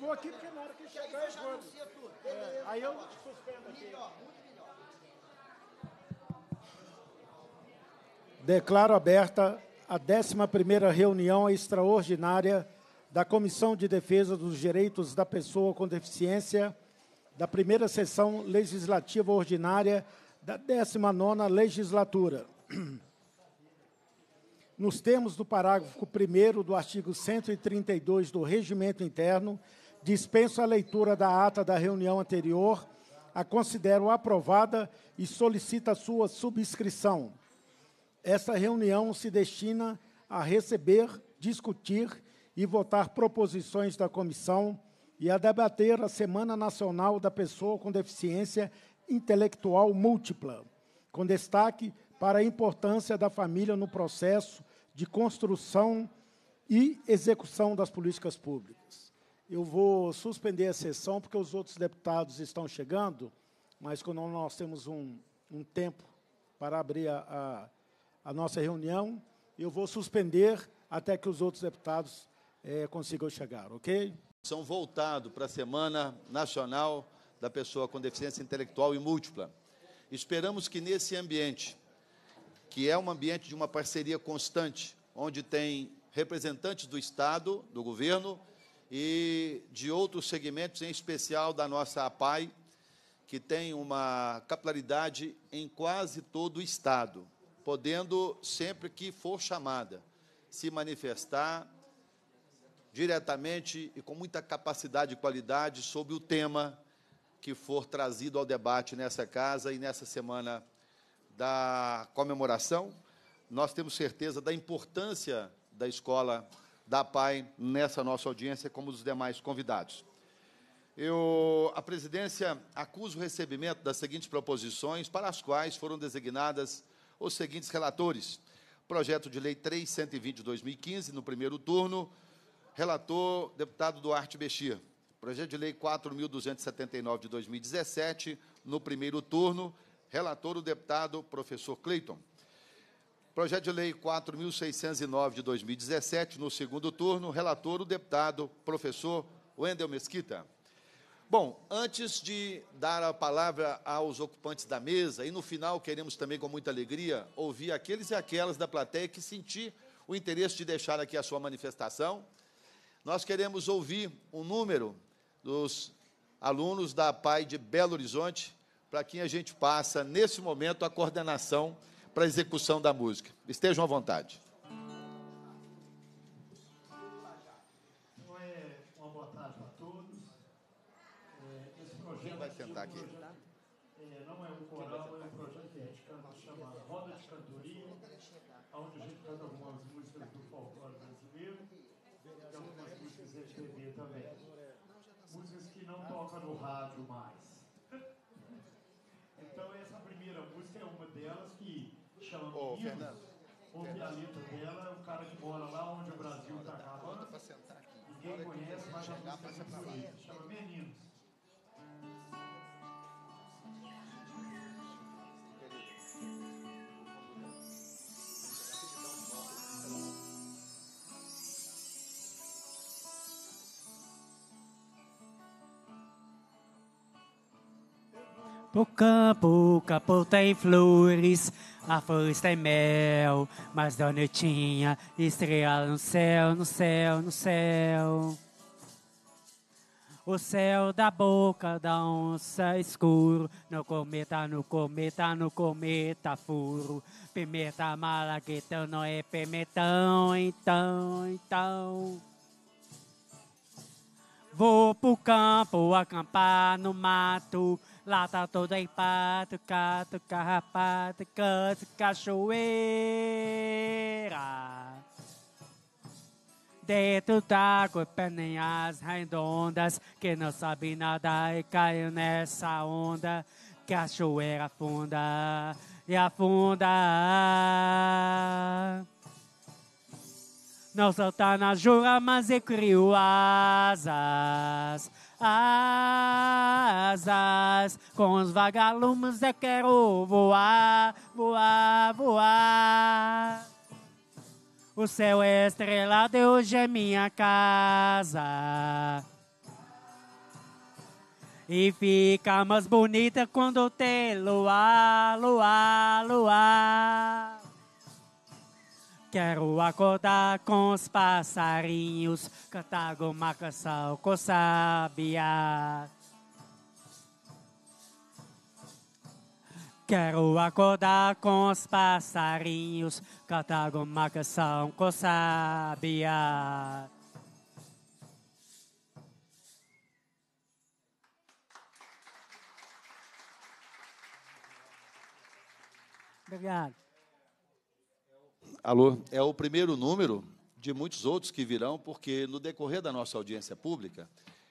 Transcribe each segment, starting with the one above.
vou aqui porque na hora que chegar eu É, aí eu te suspendo aqui. Declaro aberta a 11ª reunião extraordinária da Comissão de Defesa dos Direitos da Pessoa com Deficiência da primeira sessão legislativa ordinária da 19ª legislatura. Nos termos do parágrafo 1 do artigo 132 do Regimento Interno, dispenso a leitura da ata da reunião anterior, a considero aprovada e solicito a sua subscrição. Essa reunião se destina a receber, discutir e votar proposições da comissão e a debater a Semana Nacional da Pessoa com Deficiência Intelectual Múltipla, com destaque para a importância da família no processo de construção e execução das políticas públicas. Eu vou suspender a sessão, porque os outros deputados estão chegando, mas quando nós temos um, um tempo para abrir a, a, a, nossa reunião, eu vou suspender até que os outros deputados é, consigam chegar, ok? São voltado para a Semana Nacional da Pessoa com Deficiência Intelectual e Múltipla. Esperamos que nesse ambiente, que é um ambiente de uma parceria constante, onde tem representantes do Estado, do governo, e de outros segmentos, em especial da nossa APAI, que tem uma capilaridade em quase todo o Estado, podendo, sempre que for chamada, se manifestar diretamente e com muita capacidade e qualidade sobre o tema que for trazido ao debate nessa casa e nessa semana da comemoração. Nós temos certeza da importância da escola da PAI nessa nossa audiência, como os demais convidados. Eu, a presidência acusa o recebimento das seguintes proposições, para as quais foram designadas os seguintes relatores. Projeto de Lei 320 de 2015, no primeiro turno, relator deputado Duarte Bexia. Projeto de Lei 4.279 de 2017, no primeiro turno, relator o deputado professor Cleiton. Projeto de Lei 4.609 de 2017, no segundo turno, relator o deputado professor Wendel Mesquita. Bom, antes de dar a palavra aos ocupantes da mesa, e no final queremos também, com muita alegria, ouvir aqueles e aquelas da plateia que sentir o interesse de deixar aqui a sua manifestação, nós queremos ouvir o um número dos alunos da PAI de Belo Horizonte, para quem a gente passa, nesse momento, a coordenação para a execução da música. Estejam à vontade. Então, é, uma boa tarde a todos. É, esse projeto vai sentar aqui. É, não é um coral, é um projeto de canto chamado Roda de Cantoria, onde a gente canta algumas músicas do folclore brasileiro e algumas músicas de TV também. Músicas que não tocam no rádio mais. Ô, Fernando. O pianista dela é o cara que mora lá onde o Brasil está acabando. Ninguém conhece, mas é um chama Meninos. Pro campo, o capô tem flores, a está em é mel, mas da Eutinha estrela no céu, no céu, no céu. O céu da boca da onça escuro, no cometa, no cometa, no cometa furo. Pimenta malaguetão não é pimentão, então, então. Vou pro campo acampar no mato, lá tá todo em patuca, tuca, rapata, canto, cachoeira. Dentro d'água, perninhas redondas, que não sabe nadar e caiu nessa onda. Cachoeira afunda e afunda. Não solta na jura, mas e criou asas asas. Com os vagalumes é eu quero voar, voar, voar. O céu é estrelado e hoje é minha casa. E fica mais bonita quando tem luar, luar, luar. Quero acordar com os passarinhos, cantar uma com sabiá. Quero acordar com os passarinhos, cantar uma canção com sabiá. Obrigado. Alô? É o primeiro número de muitos outros que virão, porque no decorrer da nossa audiência pública,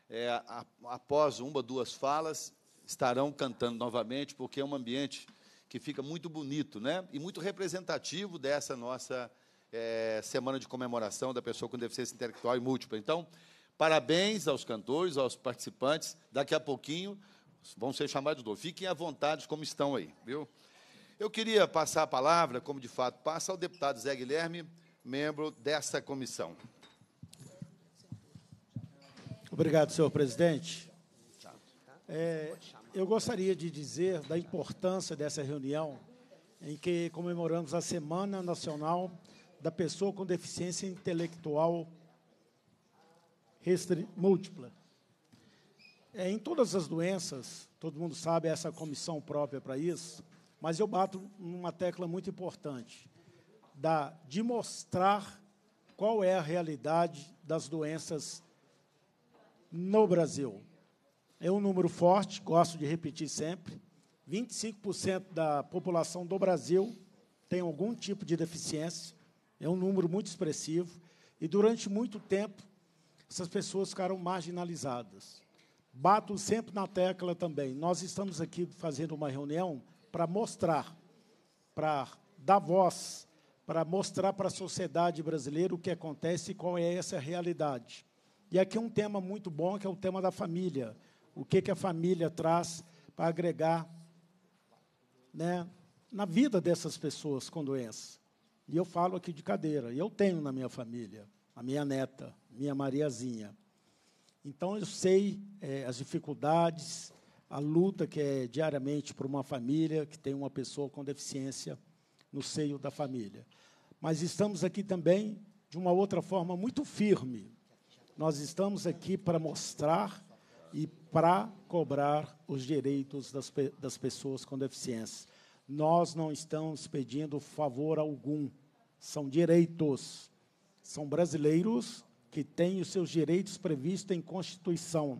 é, a, após uma, duas falas, estarão cantando novamente, porque é um ambiente que fica muito bonito né? e muito representativo dessa nossa é, semana de comemoração da pessoa com deficiência intelectual e múltipla. Então, parabéns aos cantores, aos participantes. Daqui a pouquinho vão ser chamados de novo. Fiquem à vontade como estão aí, viu? Eu queria passar a palavra, como de fato passa, ao deputado Zé Guilherme, membro dessa comissão. Obrigado, senhor presidente. É, eu gostaria de dizer da importância dessa reunião em que comemoramos a Semana Nacional da Pessoa com Deficiência Intelectual Múltipla. É, em todas as doenças, todo mundo sabe, essa é comissão própria para isso, mas eu bato numa tecla muito importante, da, de mostrar qual é a realidade das doenças no Brasil. É um número forte, gosto de repetir sempre. 25% da população do Brasil tem algum tipo de deficiência, é um número muito expressivo, e durante muito tempo essas pessoas ficaram marginalizadas. Bato sempre na tecla também. Nós estamos aqui fazendo uma reunião para mostrar, para dar voz, para mostrar para a sociedade brasileira o que acontece e qual é essa realidade. E aqui um tema muito bom, que é o tema da família. O que, que a família traz para agregar né, na vida dessas pessoas com doença. E eu falo aqui de cadeira. Eu tenho na minha família a minha neta, minha Mariazinha. Então eu sei é, as dificuldades, a luta que é diariamente por uma família que tem uma pessoa com deficiência no seio da família. Mas estamos aqui também de uma outra forma muito firme. Nós estamos aqui para mostrar e para cobrar os direitos das, das pessoas com deficiência. Nós não estamos pedindo favor algum, são direitos. São brasileiros que têm os seus direitos previstos em Constituição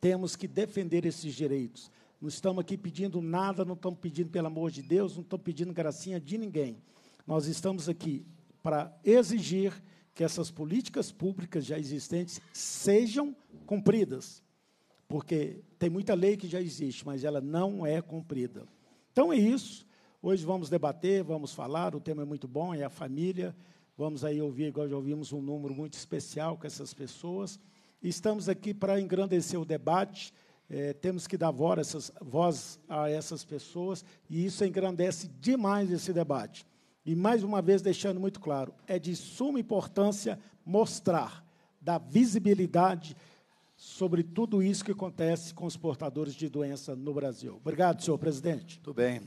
temos que defender esses direitos. Não estamos aqui pedindo nada, não estamos pedindo pelo amor de Deus, não estamos pedindo gracinha de ninguém. Nós estamos aqui para exigir que essas políticas públicas já existentes sejam cumpridas. Porque tem muita lei que já existe, mas ela não é cumprida. Então é isso. Hoje vamos debater, vamos falar, o tema é muito bom, é a família. Vamos aí ouvir, igual já ouvimos, um número muito especial com essas pessoas. Estamos aqui para engrandecer o debate, é, temos que dar voz, essas, voz a essas pessoas, e isso engrandece demais esse debate. E, mais uma vez, deixando muito claro, é de suma importância mostrar, dar visibilidade sobre tudo isso que acontece com os portadores de doença no Brasil. Obrigado, senhor presidente. Muito bem.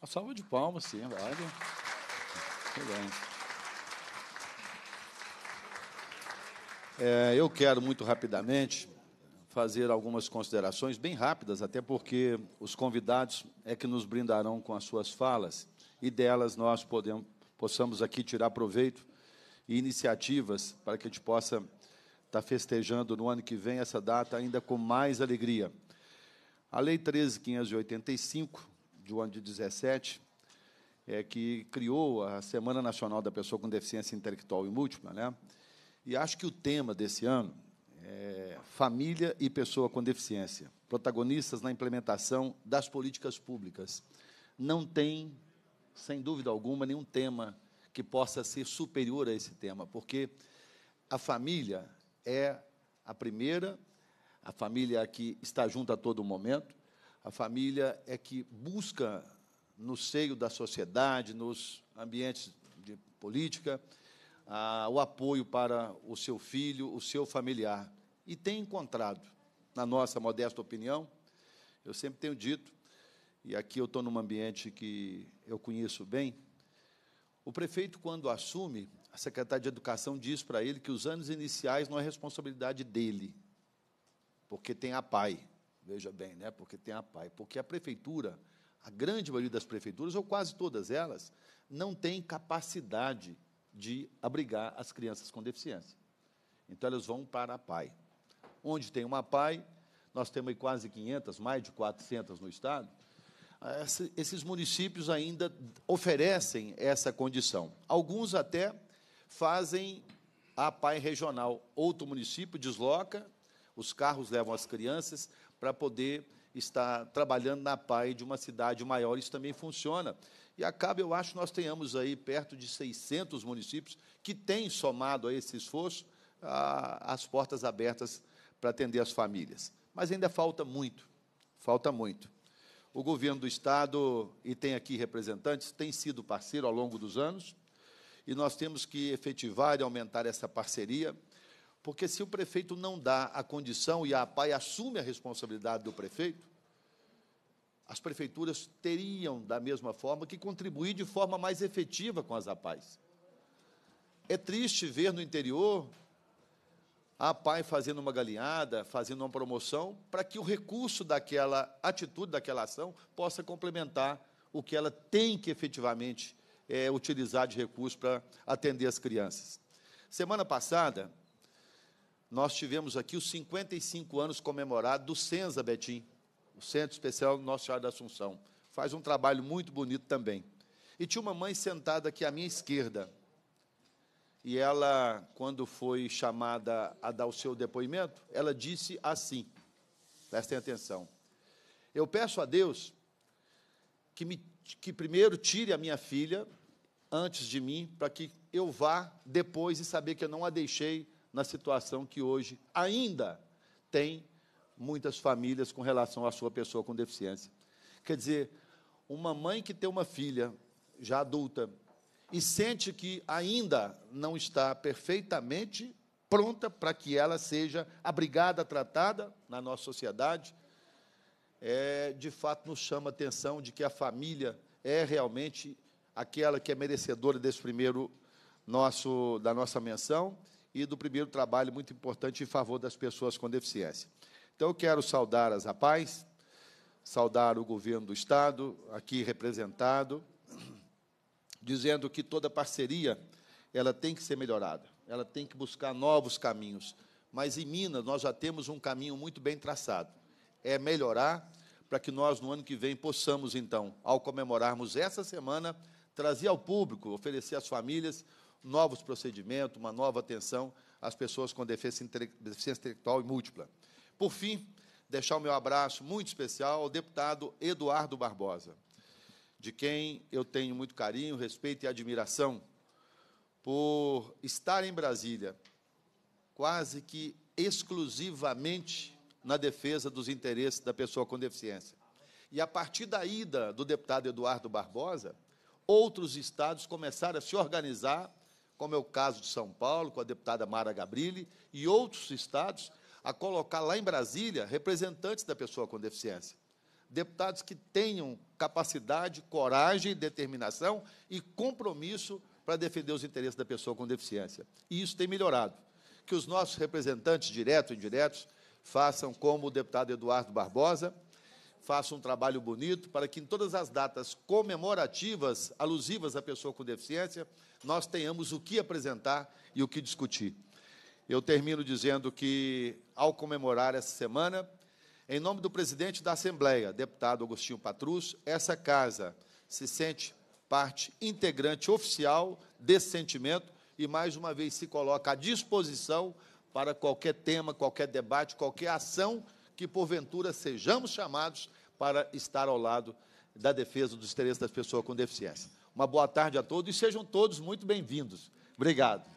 Uma salva de palmas, sim, vale. Muito bem. É, eu quero muito rapidamente fazer algumas considerações, bem rápidas, até porque os convidados é que nos brindarão com as suas falas e delas nós podemos, possamos aqui tirar proveito e iniciativas para que a gente possa estar tá festejando no ano que vem essa data ainda com mais alegria. A Lei 13.585, ano de 17, é que criou a Semana Nacional da Pessoa com Deficiência Intelectual e Múltipla, né? E acho que o tema desse ano é família e pessoa com deficiência, protagonistas na implementação das políticas públicas. Não tem, sem dúvida alguma, nenhum tema que possa ser superior a esse tema, porque a família é a primeira, a família é que está junto a todo momento, a família é que busca no seio da sociedade, nos ambientes de política, ah, o apoio para o seu filho, o seu familiar. E tem encontrado, na nossa modesta opinião, eu sempre tenho dito, e aqui eu estou num ambiente que eu conheço bem, o prefeito, quando assume, a secretária de Educação diz para ele que os anos iniciais não é responsabilidade dele, porque tem a PAI. Veja bem, né? porque tem a PAI. Porque a prefeitura, a grande maioria das prefeituras, ou quase todas elas, não tem capacidade de abrigar as crianças com deficiência. Então, elas vão para a PAI. Onde tem uma PAI, nós temos quase 500, mais de 400 no Estado, esses municípios ainda oferecem essa condição. Alguns até fazem a PAI regional. Outro município desloca, os carros levam as crianças para poder estar trabalhando na PAI de uma cidade maior. Isso também funciona. E acaba, eu acho, nós tenhamos aí perto de 600 municípios que têm somado a esse esforço a, as portas abertas para atender as famílias. Mas ainda falta muito, falta muito. O governo do Estado, e tem aqui representantes, tem sido parceiro ao longo dos anos, e nós temos que efetivar e aumentar essa parceria, porque se o prefeito não dá a condição e a APAI assume a responsabilidade do prefeito, as prefeituras teriam, da mesma forma, que contribuir de forma mais efetiva com as APAES. É triste ver no interior a APAE fazendo uma galinhada, fazendo uma promoção, para que o recurso daquela atitude, daquela ação, possa complementar o que ela tem que efetivamente é, utilizar de recurso para atender as crianças. Semana passada, nós tivemos aqui os 55 anos comemorados do Senza Betim o Centro Especial Nossa Senhora da Assunção. Faz um trabalho muito bonito também. E tinha uma mãe sentada aqui à minha esquerda. E ela, quando foi chamada a dar o seu depoimento, ela disse assim: prestem atenção. Eu peço a Deus que, me, que primeiro tire a minha filha antes de mim, para que eu vá depois e saber que eu não a deixei na situação que hoje ainda tem muitas famílias com relação à sua pessoa com deficiência. Quer dizer, uma mãe que tem uma filha já adulta e sente que ainda não está perfeitamente pronta para que ela seja abrigada, tratada na nossa sociedade, é, de fato nos chama a atenção de que a família é realmente aquela que é merecedora desse primeiro nosso da nossa menção e do primeiro trabalho muito importante em favor das pessoas com deficiência. Então, eu quero saudar as rapazes, saudar o governo do Estado, aqui representado, dizendo que toda parceria ela tem que ser melhorada, ela tem que buscar novos caminhos. Mas em Minas nós já temos um caminho muito bem traçado. É melhorar para que nós no ano que vem possamos então, ao comemorarmos essa semana, trazer ao público, oferecer às famílias novos procedimentos, uma nova atenção às pessoas com deficiência intelectual e múltipla. Por fim, deixar o meu abraço muito especial ao deputado Eduardo Barbosa, de quem eu tenho muito carinho, respeito e admiração, por estar em Brasília quase que exclusivamente na defesa dos interesses da pessoa com deficiência. E a partir da ida do deputado Eduardo Barbosa, outros estados começaram a se organizar, como é o caso de São Paulo, com a deputada Mara Gabrilli, e outros estados a colocar lá em Brasília representantes da pessoa com deficiência. Deputados que tenham capacidade, coragem, determinação e compromisso para defender os interesses da pessoa com deficiência. E isso tem melhorado. Que os nossos representantes, diretos e indiretos, façam como o deputado Eduardo Barbosa, façam um trabalho bonito para que em todas as datas comemorativas alusivas à pessoa com deficiência, nós tenhamos o que apresentar e o que discutir. Eu termino dizendo que, ao comemorar essa semana, em nome do presidente da Assembleia, deputado Agostinho Patrus, essa casa se sente parte integrante oficial desse sentimento e, mais uma vez, se coloca à disposição para qualquer tema, qualquer debate, qualquer ação que, porventura, sejamos chamados para estar ao lado da defesa dos interesses das pessoas com deficiência. Uma boa tarde a todos e sejam todos muito bem-vindos. Obrigado.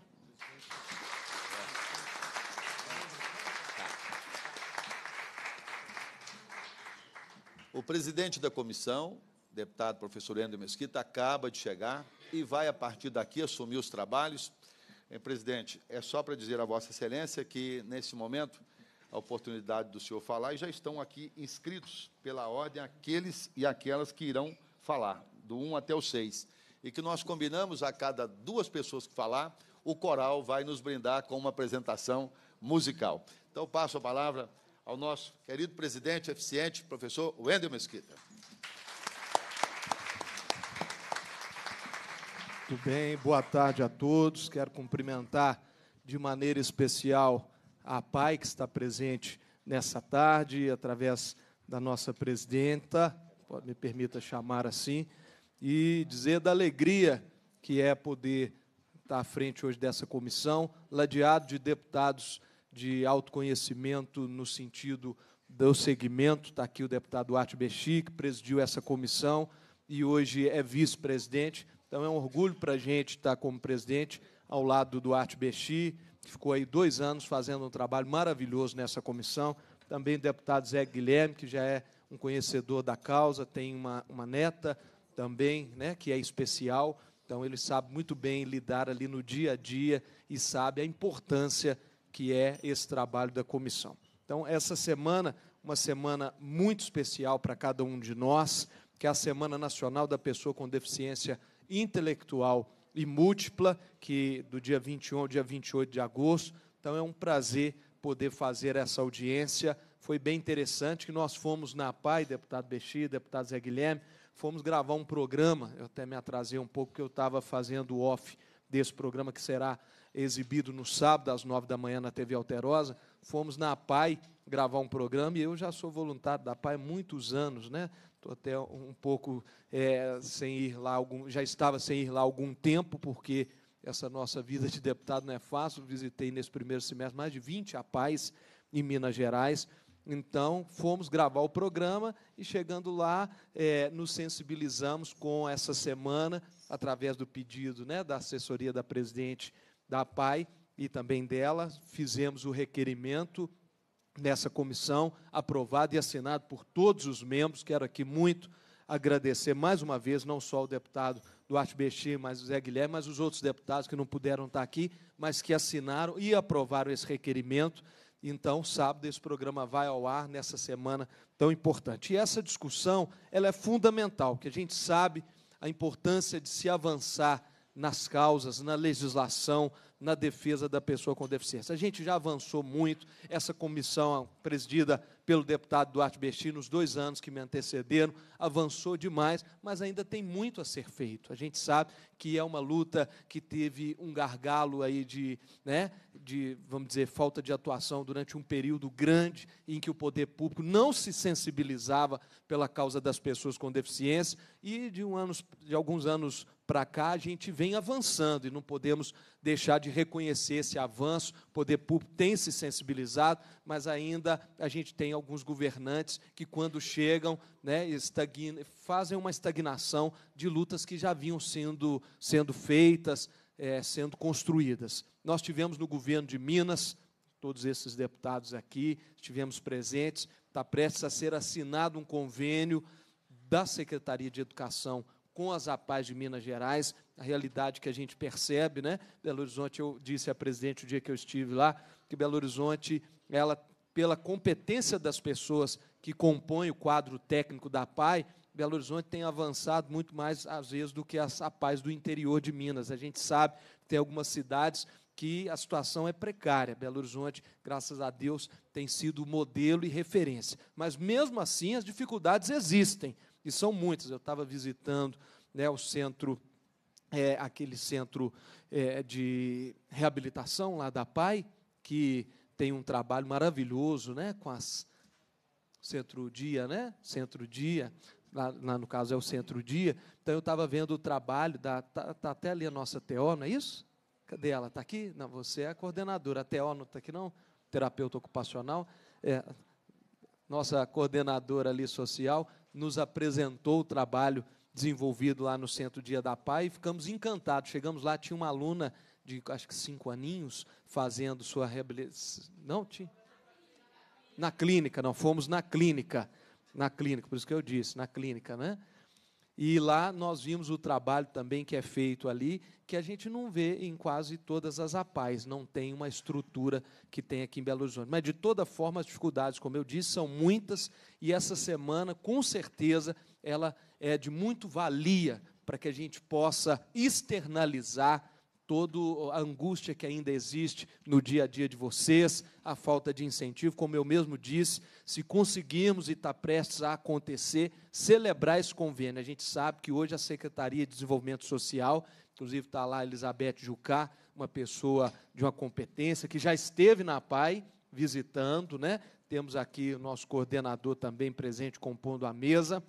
O presidente da comissão, deputado professor Leandro Mesquita, acaba de chegar e vai, a partir daqui, assumir os trabalhos. presidente, é só para dizer a Vossa Excelência que, nesse momento, a oportunidade do senhor falar e já estão aqui inscritos pela ordem aqueles e aquelas que irão falar, do 1 até o 6. E que nós combinamos a cada duas pessoas que falar, o coral vai nos brindar com uma apresentação musical. Então, passo a palavra ao nosso querido presidente eficiente, professor Wendel Mesquita. Muito bem, boa tarde a todos. Quero cumprimentar de maneira especial a PAI, que está presente nessa tarde, através da nossa presidenta, me permita chamar assim, e dizer da alegria que é poder estar à frente hoje dessa comissão, ladeado de deputados de autoconhecimento no sentido do segmento. Está aqui o deputado Duarte Bexi, que presidiu essa comissão e hoje é vice-presidente. Então é um orgulho para a gente estar como presidente ao lado do Duarte Bexi, que ficou aí dois anos fazendo um trabalho maravilhoso nessa comissão. Também o deputado Zé Guilherme, que já é um conhecedor da causa, tem uma, uma neta também, né, que é especial. Então ele sabe muito bem lidar ali no dia a dia e sabe a importância que é esse trabalho da comissão. Então, essa semana, uma semana muito especial para cada um de nós, que é a Semana Nacional da Pessoa com Deficiência Intelectual e Múltipla, que do dia 21 ao dia 28 de agosto. Então, é um prazer poder fazer essa audiência. Foi bem interessante que nós fomos na PAI, deputado Bexi, deputado Zé Guilherme, fomos gravar um programa. Eu até me atrasei um pouco, porque eu estava fazendo off desse programa que será exibido no sábado, às nove da manhã, na TV Alterosa. Fomos na PAI gravar um programa e eu já sou voluntário da PAI há muitos anos, né? Estou até um pouco é, sem ir lá, algum, já estava sem ir lá algum tempo, porque essa nossa vida de deputado não é fácil. Visitei nesse primeiro semestre mais de 20 APAIs em Minas Gerais. Então, fomos gravar o programa e, chegando lá, é, nos sensibilizamos com essa semana, através do pedido né, da assessoria da presidente da PAI e também dela, fizemos o requerimento nessa comissão, aprovado e assinado por todos os membros. Quero aqui muito agradecer mais uma vez, não só o deputado Duarte Bexi, mas o Zé Guilherme, mas os outros deputados que não puderam estar aqui, mas que assinaram e aprovaram esse requerimento. Então, sábado, esse programa vai ao ar nessa semana tão importante. E essa discussão ela é fundamental, porque a gente sabe a importância de se avançar nas causas, na legislação, na defesa da pessoa com deficiência. A gente já avançou muito, essa comissão presidida pelo deputado Duarte Bestin, nos dois anos que me antecederam, avançou demais, mas ainda tem muito a ser feito. A gente sabe que é uma luta que teve um gargalo aí de, né, de vamos dizer, falta de atuação durante um período grande em que o poder público não se sensibilizava pela causa das pessoas com deficiência e de, um anos, de alguns anos para cá, a gente vem avançando e não podemos deixar de reconhecer esse avanço. O poder público tem se sensibilizado, mas ainda a gente tem alguns governantes que, quando chegam, né, estagna, fazem uma estagnação de lutas que já vinham sendo, sendo feitas, é, sendo construídas. Nós tivemos no governo de Minas, todos esses deputados aqui, estivemos presentes, está prestes a ser assinado um convênio da Secretaria de Educação com as apaes de Minas Gerais, a realidade que a gente percebe, né? Belo Horizonte, eu disse à presidente o dia que eu estive lá, que Belo Horizonte, ela, pela competência das pessoas que compõem o quadro técnico da APAI, Belo Horizonte tem avançado muito mais, às vezes, do que as apaes do interior de Minas. A gente sabe que tem algumas cidades que a situação é precária. Belo Horizonte, graças a Deus, tem sido modelo e referência. Mas, mesmo assim, as dificuldades existem e são muitas. Eu estava visitando né, o centro, é, aquele centro é, de reabilitação lá da PAI, que tem um trabalho maravilhoso né, com as. Centro-dia, né? Centro-dia, Lá, lá, no caso é o centro-dia. Então eu estava vendo o trabalho da. Está tá até ali a nossa Teó, não é isso? Cadê ela? Está aqui? Não, você é a coordenadora. A Teó não está aqui, não? Terapeuta ocupacional. É, nossa coordenadora ali social nos apresentou o trabalho desenvolvido lá no Centro Dia da Pai e ficamos encantados. Chegamos lá, tinha uma aluna de acho que cinco aninhos fazendo sua reabilitação. Não, tinha. Na clínica, não, fomos na clínica. Na clínica, por isso que eu disse, na clínica, né? E lá nós vimos o trabalho também que é feito ali, que a gente não vê em quase todas as APAES, não tem uma estrutura que tem aqui em Belo Horizonte. Mas, de toda forma, as dificuldades, como eu disse, são muitas, e essa semana, com certeza, ela é de muito valia para que a gente possa externalizar toda a angústia que ainda existe no dia a dia de vocês, a falta de incentivo, como eu mesmo disse, se conseguirmos e está prestes a acontecer, celebrar esse convênio. A gente sabe que hoje a Secretaria de Desenvolvimento Social, inclusive está lá a Elizabeth Jucá, uma pessoa de uma competência que já esteve na PAI visitando, né? Temos aqui o nosso coordenador também presente compondo a mesa.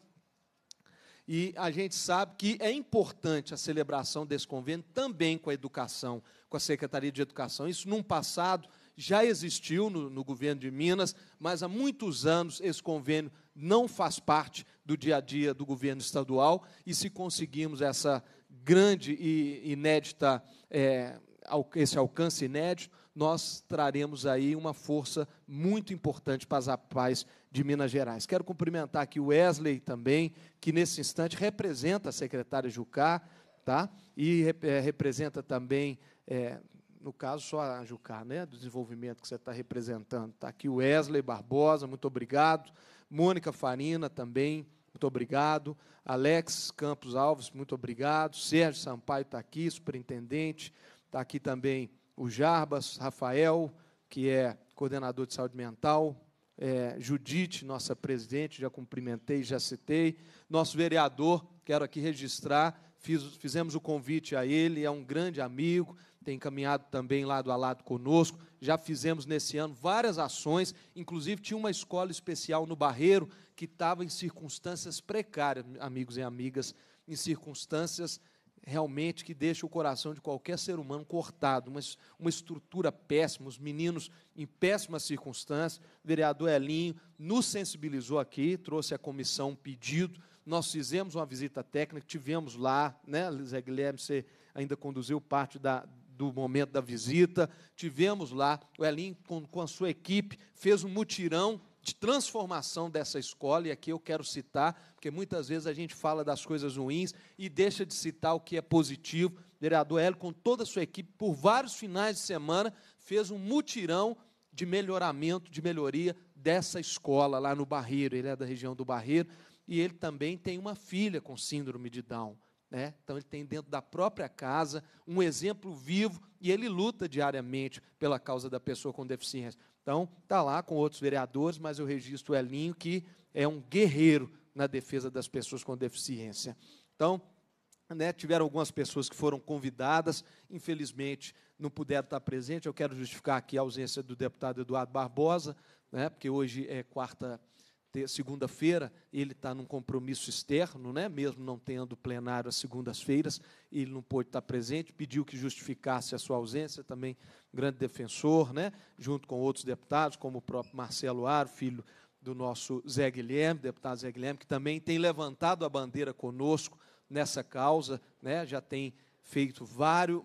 E a gente sabe que é importante a celebração desse convênio também com a educação, com a Secretaria de Educação. Isso, num passado, já existiu no, no, governo de Minas, mas há muitos anos esse convênio não faz parte do dia a dia do governo estadual. E se conseguimos essa grande e inédita, é, esse alcance inédito, nós traremos aí uma força muito importante para as APAES de Minas Gerais. Quero cumprimentar aqui o Wesley também, que nesse instante representa a secretária Jucá, tá? e é, representa também, é, no caso, só a Jucá, né? do desenvolvimento que você está representando. Está aqui o Wesley Barbosa, muito obrigado. Mônica Farina também, muito obrigado. Alex Campos Alves, muito obrigado. Sérgio Sampaio está aqui, superintendente. Está aqui também o Jarbas, Rafael, que é coordenador de saúde mental, é, Judite, nossa presidente, já cumprimentei, já citei, nosso vereador, quero aqui registrar, fiz, fizemos o convite a ele, é um grande amigo, tem caminhado também lado a lado conosco. Já fizemos nesse ano várias ações, inclusive tinha uma escola especial no Barreiro que estava em circunstâncias precárias, amigos e amigas, em circunstâncias realmente que deixa o coração de qualquer ser humano cortado, mas uma estrutura péssima, os meninos em péssimas circunstâncias. O vereador Elinho nos sensibilizou aqui, trouxe à comissão um pedido. Nós fizemos uma visita técnica, tivemos lá, né, Zé Guilherme, você ainda conduziu parte da, do momento da visita, tivemos lá, o Elinho com, com a sua equipe fez um mutirão de transformação dessa escola, e aqui eu quero citar, porque muitas vezes a gente fala das coisas ruins e deixa de citar o que é positivo. O vereador Hélio, com toda a sua equipe, por vários finais de semana, fez um mutirão de melhoramento, de melhoria dessa escola lá no Barreiro. Ele é da região do Barreiro e ele também tem uma filha com síndrome de Down. Né? Então, ele tem dentro da própria casa um exemplo vivo e ele luta diariamente pela causa da pessoa com deficiência. Então, está lá com outros vereadores, mas eu registro o é Elinho, que é um guerreiro na defesa das pessoas com deficiência. Então, né, tiveram algumas pessoas que foram convidadas, infelizmente não puderam estar presentes. Eu quero justificar aqui a ausência do deputado Eduardo Barbosa, né, porque hoje é quarta-feira segunda-feira ele está num compromisso externo, né? mesmo não tendo plenário às segundas-feiras, ele não pôde estar tá presente, pediu que justificasse a sua ausência, também grande defensor, né? junto com outros deputados, como o próprio Marcelo Aro, filho do nosso Zé Guilherme, deputado Zé Guilherme, que também tem levantado a bandeira conosco nessa causa, né? já tem feito vários,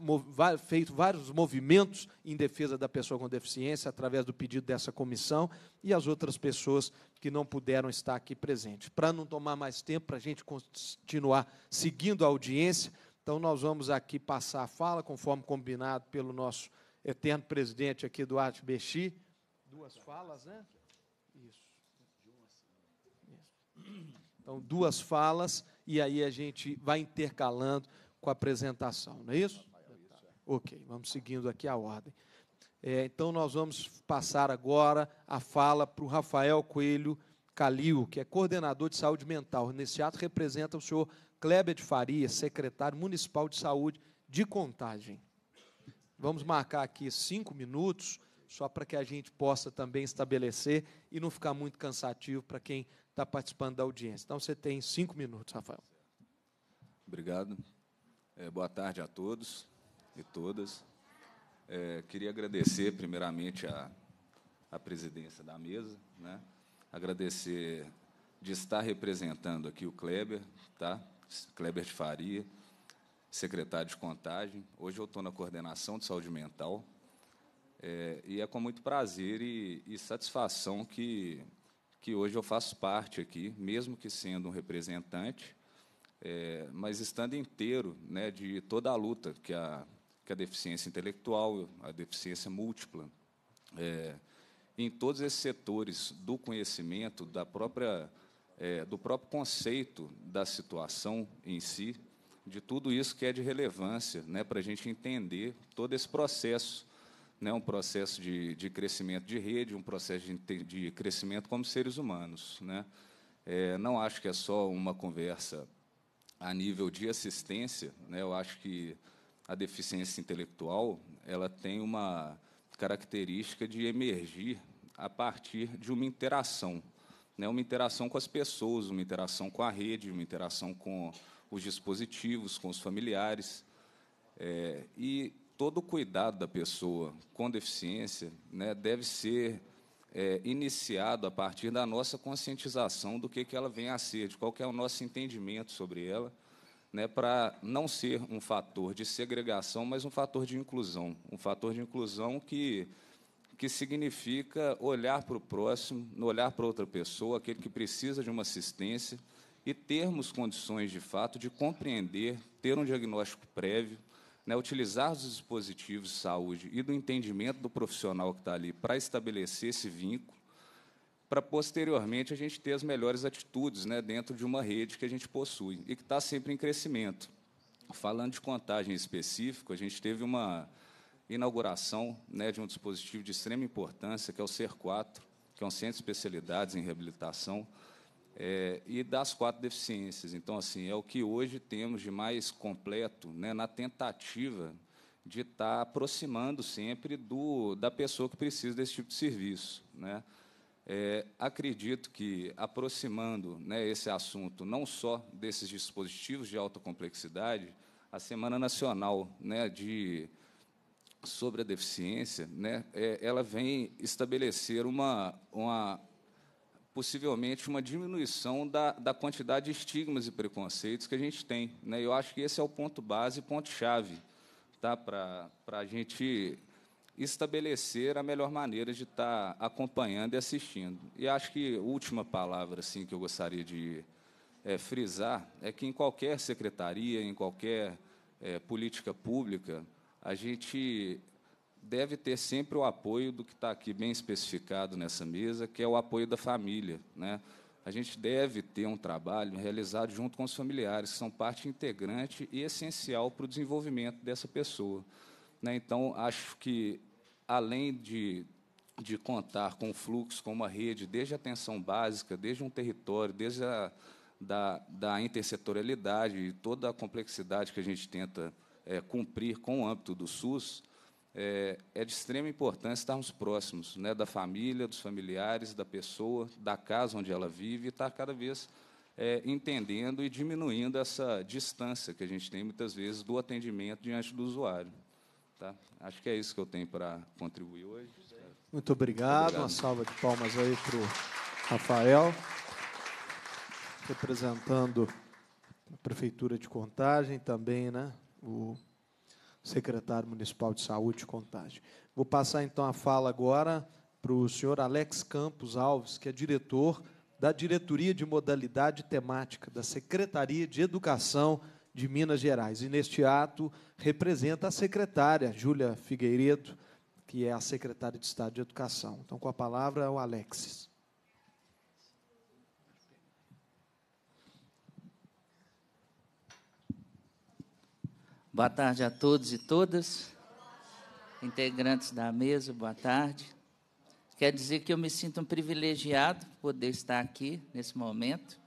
feito vários movimentos em defesa da pessoa com deficiência através do pedido dessa comissão e as outras pessoas que não puderam estar aqui presentes. Para não tomar mais tempo, para a gente continuar seguindo a audiência, então nós vamos aqui passar a fala, conforme combinado pelo nosso eterno presidente aqui, Duarte Bexi. Duas falas, né? Isso. Então, duas falas, e aí a gente vai intercalando com a apresentação, não é isso? Ok, vamos seguindo aqui a ordem. É, então, nós vamos passar agora a fala para o Rafael Coelho Calil, que é coordenador de saúde mental. Nesse ato, representa o senhor Kleber de Faria, secretário municipal de saúde de Contagem. Vamos marcar aqui cinco minutos, só para que a gente possa também estabelecer e não ficar muito cansativo para quem está participando da audiência. Então, você tem cinco minutos, Rafael. Obrigado. É, boa tarde a todos e todas. É, queria agradecer, primeiramente, a, a presidência da mesa, né? agradecer de estar representando aqui o Kleber, tá? Kleber de Faria, secretário de Contagem. Hoje eu estou na coordenação de saúde mental. É, e é com muito prazer e, e satisfação que, que hoje eu faço parte aqui, mesmo que sendo um representante, é, mas estando inteiro né, de toda a luta que a que é a deficiência intelectual, a deficiência múltipla. É, em todos esses setores do conhecimento, da própria, é, do próprio conceito da situação em si, de tudo isso que é de relevância né, para a gente entender todo esse processo. Né, um processo de, de crescimento de rede, um processo de, de crescimento como seres humanos. Né? É, não acho que é só uma conversa a nível de assistência, né? eu acho que a deficiência intelectual ela tem uma característica de emergir a partir de uma interação, né? uma interação com as pessoas, uma interação com a rede, uma interação com os dispositivos, com os familiares. É, e todo o cuidado da pessoa com deficiência né, deve ser é, iniciado a partir da nossa conscientização do que, que ela vem a ser, de qual que é o nosso entendimento sobre ela né, para não ser um fator de segregação, mas um fator de inclusão. Um fator de inclusão que, que significa olhar para o próximo, olhar para outra pessoa, aquele que precisa de uma assistência, e termos condições, de fato, de compreender, ter um diagnóstico prévio, né, utilizar os dispositivos de saúde e do entendimento do profissional que está ali para estabelecer esse vínculo para posteriormente a gente ter as melhores atitudes né, dentro de uma rede que a gente possui e que está sempre em crescimento. Falando de contagem específico, a gente teve uma inauguração né, de um dispositivo de extrema importância, que é o ser 4 que é um centro de especialidades em reabilitação, é, e das quatro deficiências. Então, assim, é o que hoje temos de mais completo né, na tentativa de estar tá aproximando sempre do, da pessoa que precisa desse tipo de serviço. Né? É, acredito que, aproximando né, esse assunto não só desses dispositivos de alta complexidade, a Semana Nacional né, de, sobre a Deficiência, né, é, ela vem estabelecer uma, uma, possivelmente, uma diminuição da, da quantidade de estigmas e preconceitos que a gente tem. Né? Eu acho que esse é o ponto base, ponto-chave, tá, para a gente estabelecer a melhor maneira de estar tá acompanhando e assistindo. E acho que a última palavra assim, que eu gostaria de é, frisar é que em qualquer secretaria, em qualquer é, política pública, a gente deve ter sempre o apoio do que está aqui bem especificado nessa mesa, que é o apoio da família. Né? A gente deve ter um trabalho realizado junto com os familiares, que são parte integrante e essencial para o desenvolvimento dessa pessoa. Né? Então, acho que, além de, de contar com o fluxo, com uma rede, desde a atenção básica, desde um território, desde a da, da intersetorialidade e toda a complexidade que a gente tenta é, cumprir com o âmbito do SUS, é, é, de extrema importância estarmos próximos né, da família, dos familiares, da pessoa, da casa onde ela vive, e estar cada vez é, entendendo e diminuindo essa distância que a gente tem muitas vezes do atendimento diante do usuário. Tá? Acho que é isso que eu tenho para contribuir hoje. Muito obrigado. obrigado. Uma salva de palmas aí para o Rafael, representando a Prefeitura de Contagem, também né, o secretário municipal de saúde de Contagem. Vou passar então a fala agora para o senhor Alex Campos Alves, que é diretor da Diretoria de Modalidade Temática da Secretaria de Educação de Minas Gerais. E neste ato representa a secretária Júlia Figueiredo, que é a secretária de Estado de Educação. Então, com a palavra, o Alexis. Boa tarde a todos e todas, integrantes da mesa, boa tarde. Quer dizer que eu me sinto um privilegiado por poder estar aqui nesse momento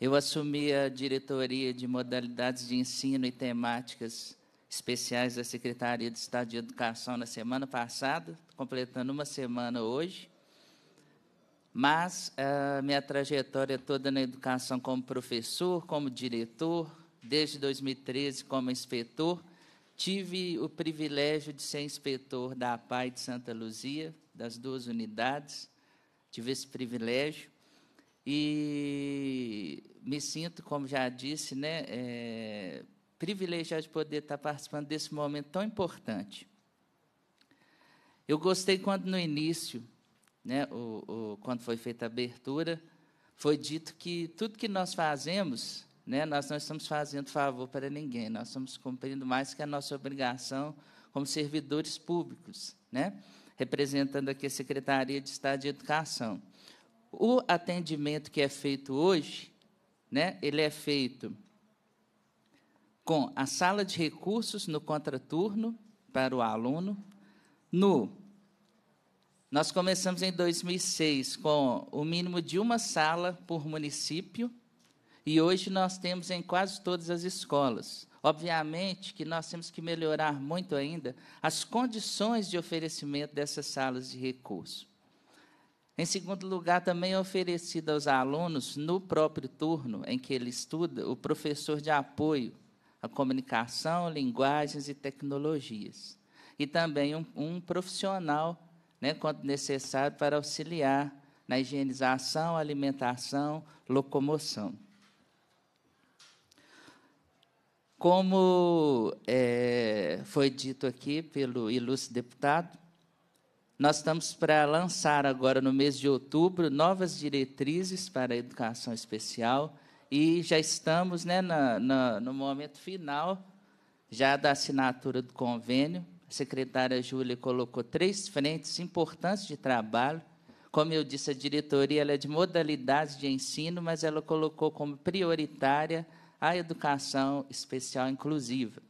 eu assumi a diretoria de modalidades de ensino e temáticas especiais da Secretaria de Estado de Educação na semana passada, completando uma semana hoje. Mas a ah, minha trajetória toda na educação como professor, como diretor, desde 2013 como inspetor, tive o privilégio de ser inspetor da APAI de Santa Luzia, das duas unidades. Tive esse privilégio e me sinto, como já disse, né, é, privilegiado de poder estar participando desse momento tão importante. Eu gostei quando, no início, né, o, o, quando foi feita a abertura, foi dito que tudo que nós fazemos, né, nós não estamos fazendo favor para ninguém, nós estamos cumprindo mais que a nossa obrigação como servidores públicos, né, representando aqui a Secretaria de Estado de Educação. O atendimento que é feito hoje, né, ele é feito com a sala de recursos no contraturno para o aluno, no nós começamos em 2006 com o mínimo de uma sala por município e hoje nós temos em quase todas as escolas. Obviamente que nós temos que melhorar muito ainda as condições de oferecimento dessas salas de recurso. Em segundo lugar, também é oferecido aos alunos, no próprio turno em que ele estuda, o professor de apoio à comunicação, linguagens e tecnologias. E também um, um profissional, né, quando necessário, para auxiliar na higienização, alimentação, locomoção. Como é, foi dito aqui pelo ilustre deputado, nós estamos para lançar agora no mês de outubro novas diretrizes para a educação especial e já estamos né, na, na, no momento final já da assinatura do convênio. A secretária Júlia colocou três frentes importantes de trabalho. Como eu disse, a diretoria é de modalidades de ensino, mas ela colocou como prioritária a educação especial inclusiva.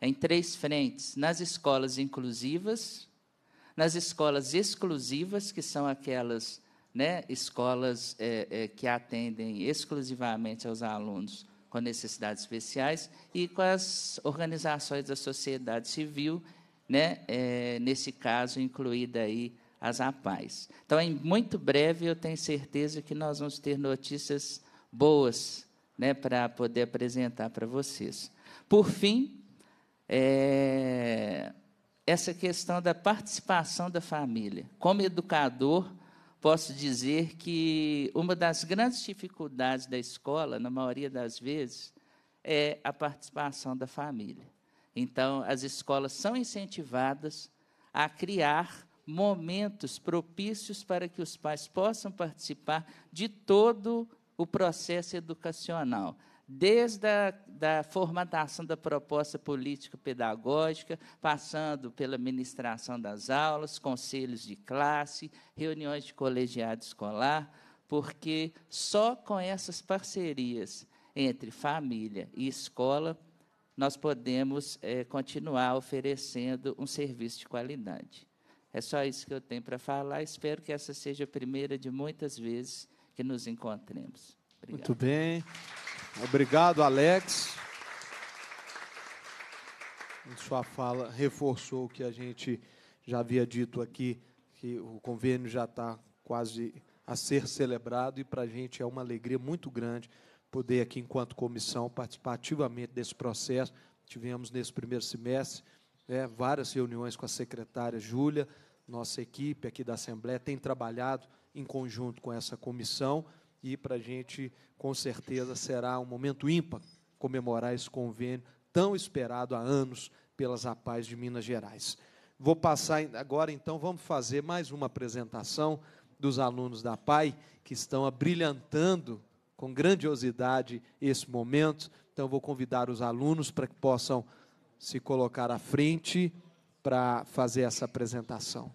Em três frentes: nas escolas inclusivas, nas escolas exclusivas, que são aquelas né, escolas é, é, que atendem exclusivamente aos alunos com necessidades especiais, e com as organizações da sociedade civil, né, é, nesse caso, incluída aí as APAES. Então, em muito breve, eu tenho certeza que nós vamos ter notícias boas né, para poder apresentar para vocês. Por fim, é, essa questão da participação da família. Como educador, posso dizer que uma das grandes dificuldades da escola, na maioria das vezes, é a participação da família. Então, as escolas são incentivadas a criar momentos propícios para que os pais possam participar de todo o processo educacional, desde a da formatação da proposta político-pedagógica, passando pela administração das aulas, conselhos de classe, reuniões de colegiado escolar, porque só com essas parcerias entre família e escola nós podemos é, continuar oferecendo um serviço de qualidade. É só isso que eu tenho para falar. Espero que essa seja a primeira de muitas vezes que nos encontremos. Obrigado. Muito bem. Obrigado, Alex. sua fala, reforçou o que a gente já havia dito aqui, que o convênio já está quase a ser celebrado e para a gente é uma alegria muito grande poder aqui, enquanto comissão, participar ativamente desse processo. Tivemos nesse primeiro semestre né, várias reuniões com a secretária Júlia, nossa equipe aqui da Assembleia tem trabalhado em conjunto com essa comissão e para a gente, com certeza, será um momento ímpar comemorar esse convênio tão esperado há anos pelas APAES de Minas Gerais. Vou passar agora, então, vamos fazer mais uma apresentação dos alunos da PAI, que estão abrilhantando com grandiosidade esse momento. Então, vou convidar os alunos para que possam se colocar à frente para fazer essa apresentação.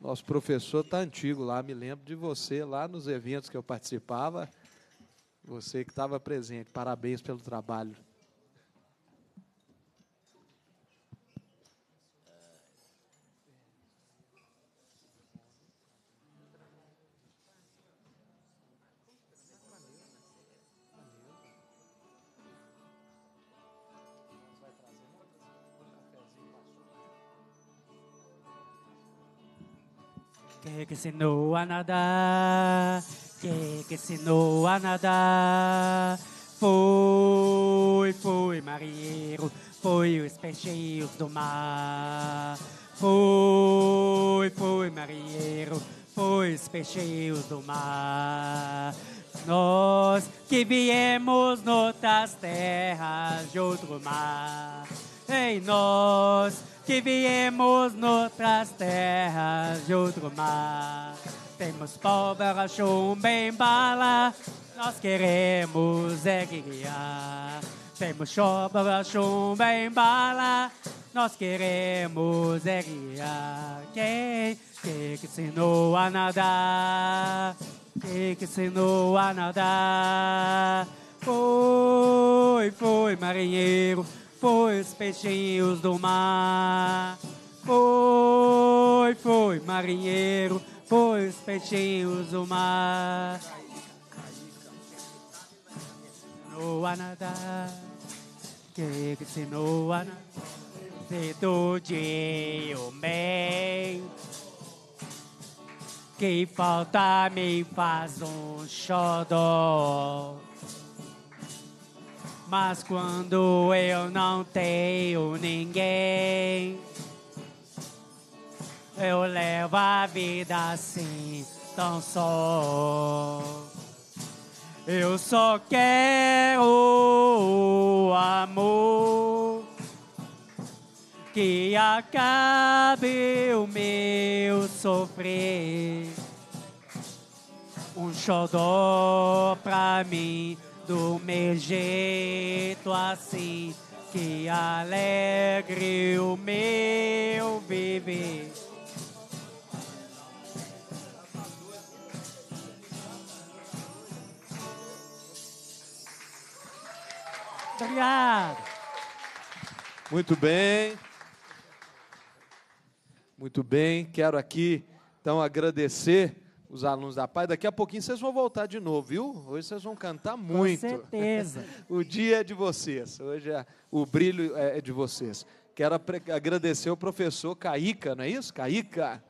Nosso professor está antigo lá, me lembro de você lá nos eventos que eu participava, você que estava presente. Parabéns pelo trabalho. que ensinou a nadar? que ensinou a nadar? Foi, foi marinheiro, foi os peixeiros do mar. Foi, foi marinheiro, foi os peixeiros do mar. Nós que viemos noutras terras de outro mar. Em nós que viemos noutras terras de outro mar. Temos pólvora, chumbo bala, nós queremos é guerrear. Temos pólvora, chumbo bala, nós queremos é guiar. Quem que, que ensinou a nadar? Quem que ensinou a nadar? Foi, foi marinheiro foi os peixinhos do mar. Foi, foi, marinheiro. Foi os peixinhos do mar. Ensinou a nadar. Quem ensinou a nadar? Cedo de homem. Quem falta me faz um xodó. Mas quando eu não tenho ninguém, eu levo a vida assim, tão só. Eu só quero o amor que acabe o meu sofrer. Um xodó pra mim do meu jeito assim que alegre o meu viver. Obrigado. Muito bem. Muito bem. Quero aqui então agradecer os alunos da Pai. Daqui a pouquinho vocês vão voltar de novo, viu? Hoje vocês vão cantar muito. Com certeza. o dia é de vocês. Hoje é, o brilho é, é de vocês. Quero agradecer o professor Caíca, não é isso? Caíca.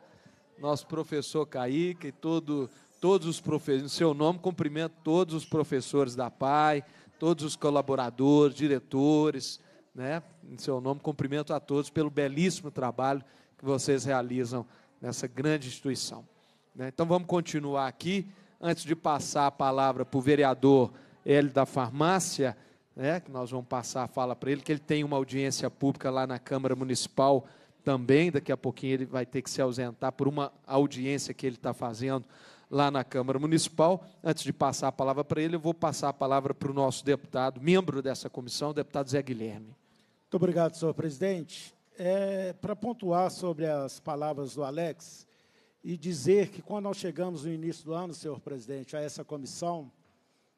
Nosso professor Caíca e todo, todos os professores. Em seu nome, cumprimento todos os professores da Pai, todos os colaboradores, diretores. Né? Em seu nome, cumprimento a todos pelo belíssimo trabalho que vocês realizam nessa grande instituição. Né? Então vamos continuar aqui. Antes de passar a palavra para o vereador L da Farmácia, né, que nós vamos passar a fala para ele, que ele tem uma audiência pública lá na Câmara Municipal também. Daqui a pouquinho ele vai ter que se ausentar por uma audiência que ele está fazendo lá na Câmara Municipal. Antes de passar a palavra para ele, eu vou passar a palavra para o nosso deputado, membro dessa comissão, o deputado Zé Guilherme. Muito obrigado, senhor presidente. É, para pontuar sobre as palavras do Alex, e dizer que quando nós chegamos no início do ano, senhor presidente, a essa comissão,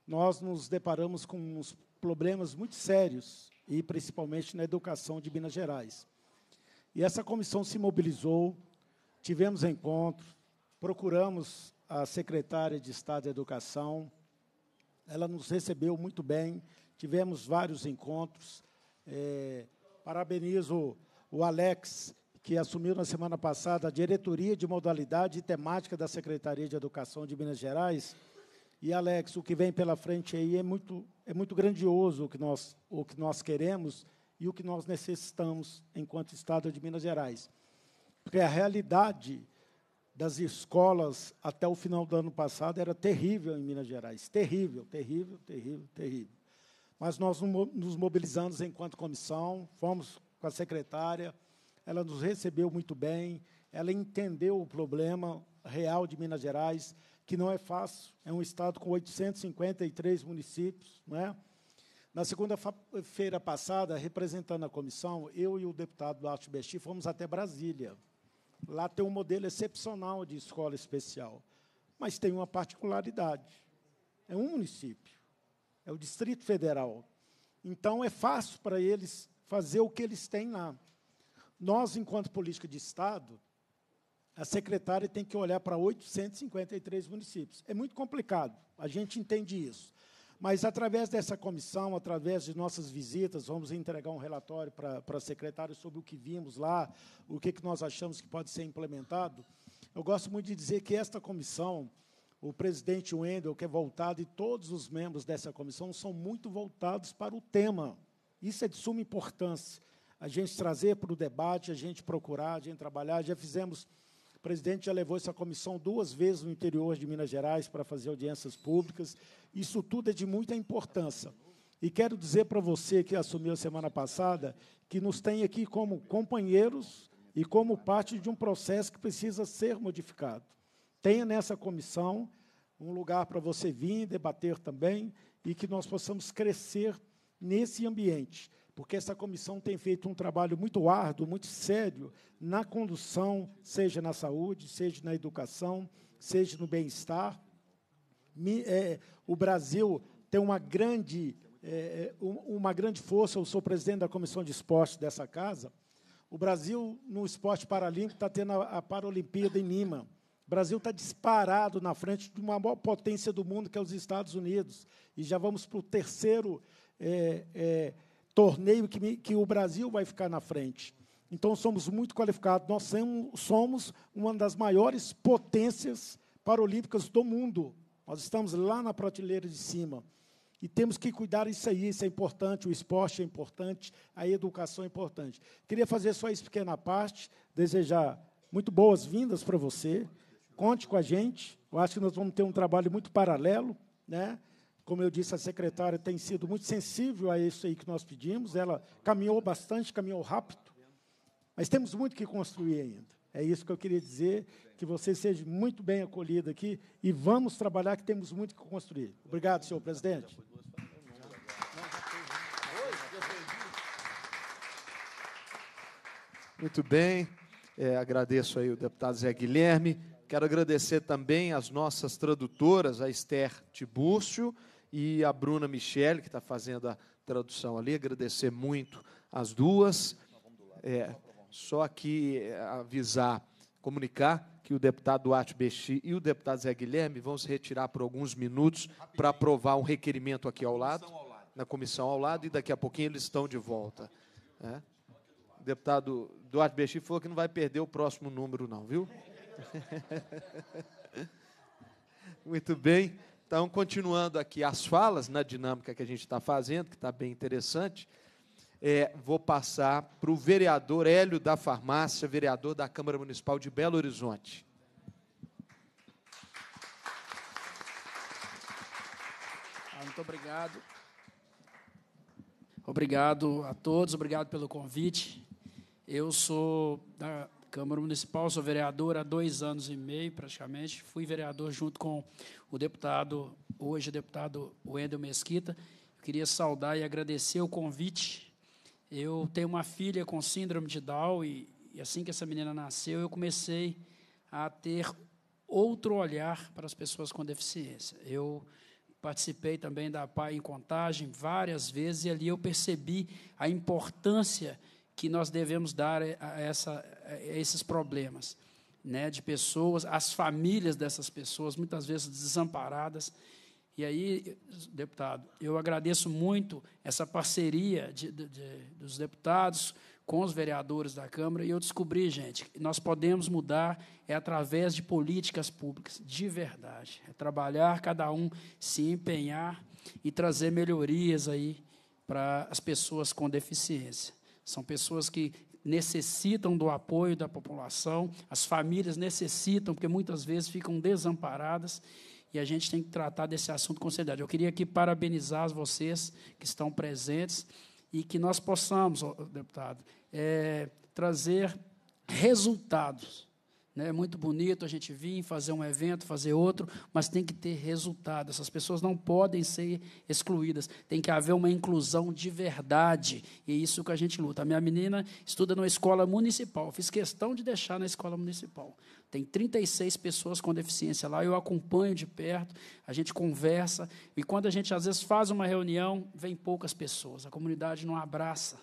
nós nos deparamos com uns problemas muito sérios, e principalmente na educação de Minas Gerais. E essa comissão se mobilizou, tivemos encontro, procuramos a secretária de Estado da Educação, ela nos recebeu muito bem, tivemos vários encontros. É, parabenizo o Alex que assumiu na semana passada a diretoria de modalidade e temática da Secretaria de Educação de Minas Gerais. E, Alex, o que vem pela frente aí é muito, é muito grandioso o que, nós, o que nós queremos e o que nós necessitamos enquanto Estado de Minas Gerais. Porque a realidade das escolas até o final do ano passado era terrível em Minas Gerais. Terrível, terrível, terrível, terrível. Mas nós nos mobilizamos enquanto comissão, fomos com a secretária, ela nos recebeu muito bem, ela entendeu o problema real de Minas Gerais, que não é fácil, é um estado com 853 municípios, não é? Na segunda-feira passada, representando a comissão, eu e o deputado Lacho Besti fomos até Brasília. Lá tem um modelo excepcional de escola especial, mas tem uma particularidade. É um município, é o Distrito Federal. Então, é fácil para eles fazer o que eles têm lá. Nós, enquanto política de Estado, a secretária tem que olhar para 853 municípios. É muito complicado, a gente entende isso. Mas, através dessa comissão, através de nossas visitas, vamos entregar um relatório para, para a secretária sobre o que vimos lá, o que, que nós achamos que pode ser implementado. Eu gosto muito de dizer que esta comissão, o presidente Wendel, que é voltado, e todos os membros dessa comissão são muito voltados para o tema. Isso é de suma importância a gente trazer para o debate, a gente procurar, a gente trabalhar. Já fizemos, o presidente já levou essa comissão duas vezes no interior de Minas Gerais para fazer audiências públicas. Isso tudo é de muita importância. E quero dizer para você que assumiu a semana passada que nos tem aqui como companheiros e como parte de um processo que precisa ser modificado. Tenha nessa comissão um lugar para você vir debater também e que nós possamos crescer nesse ambiente porque essa comissão tem feito um trabalho muito árduo, muito sério na condução, seja na saúde, seja na educação, seja no bem-estar. É, o Brasil tem uma grande, é, é uma grande força, eu sou presidente da comissão de esporte dessa casa. O Brasil, no esporte paralímpico, está tendo a, a Paralimpíada em Lima. O Brasil está disparado na frente de uma maior potência do mundo, que é os Estados Unidos. E já vamos para o terceiro é, é torneio que, me, que o Brasil vai ficar na frente. Então, somos muito qualificados. Nós somos uma das maiores potências paralímpicas do mundo. Nós estamos lá na prateleira de cima. E temos que cuidar disso aí, isso é importante, o esporte é importante, a educação é importante. Queria fazer só essa pequena parte, desejar muito boas-vindas para você. Conte com a gente. Eu acho que nós vamos ter um trabalho muito paralelo, né? como eu disse, a secretária tem sido muito sensível a isso aí que nós pedimos. Ela caminhou bastante, caminhou rápido, mas temos muito que construir ainda. É isso que eu queria dizer, que você seja muito bem acolhido aqui e vamos trabalhar, que temos muito que construir. Obrigado, senhor presidente. Muito bem, é, agradeço aí o deputado Zé Guilherme. Quero agradecer também as nossas tradutoras, a Esther Tibúrcio e a Bruna Michele, que está fazendo a tradução ali. Agradecer muito as duas. É, só aqui é, avisar, comunicar que o deputado Duarte Bexi e o deputado Zé Guilherme vão se retirar por alguns minutos para aprovar um requerimento aqui ao lado, na comissão ao lado, e daqui a pouquinho eles estão de volta. É. O deputado Duarte Bexi falou que não vai perder o próximo número, não, viu? Muito bem. Então, continuando aqui as falas na dinâmica que a gente está fazendo, que está bem interessante, é, vou passar para o vereador Hélio da Farmácia, vereador da Câmara Municipal de Belo Horizonte. Ah, muito obrigado. Obrigado a todos, obrigado pelo convite. Eu sou da Câmara Municipal, sou vereador há dois anos e meio, praticamente. Fui vereador junto com o deputado, hoje deputado Wendel Mesquita. Eu queria saudar e agradecer o convite. Eu tenho uma filha com síndrome de Down e, e assim que essa menina nasceu, eu comecei a ter outro olhar para as pessoas com deficiência. Eu participei também da PAI em Contagem várias vezes e ali eu percebi a importância que nós devemos dar a, essa, a esses problemas, né, de pessoas, as famílias dessas pessoas, muitas vezes desamparadas. E aí, deputado, eu agradeço muito essa parceria de, de, de, dos deputados com os vereadores da Câmara, e eu descobri, gente, que nós podemos mudar é através de políticas públicas, de verdade. É trabalhar, cada um se empenhar e trazer melhorias aí para as pessoas com deficiência. São pessoas que necessitam do apoio da população, as famílias necessitam, porque muitas vezes ficam desamparadas, e a gente tem que tratar desse assunto com seriedade. Eu queria aqui parabenizar vocês que estão presentes e que nós possamos, deputado, é, trazer resultados né? É muito bonito a gente vir, fazer um evento, fazer outro, mas tem que ter resultado. Essas pessoas não podem ser excluídas. Tem que haver uma inclusão de verdade. E é isso que a gente luta. A minha menina estuda na escola municipal. Fiz questão de deixar na escola municipal. Tem 36 pessoas com deficiência lá, eu acompanho de perto, a gente conversa. E quando a gente às vezes faz uma reunião, vem poucas pessoas. A comunidade não abraça.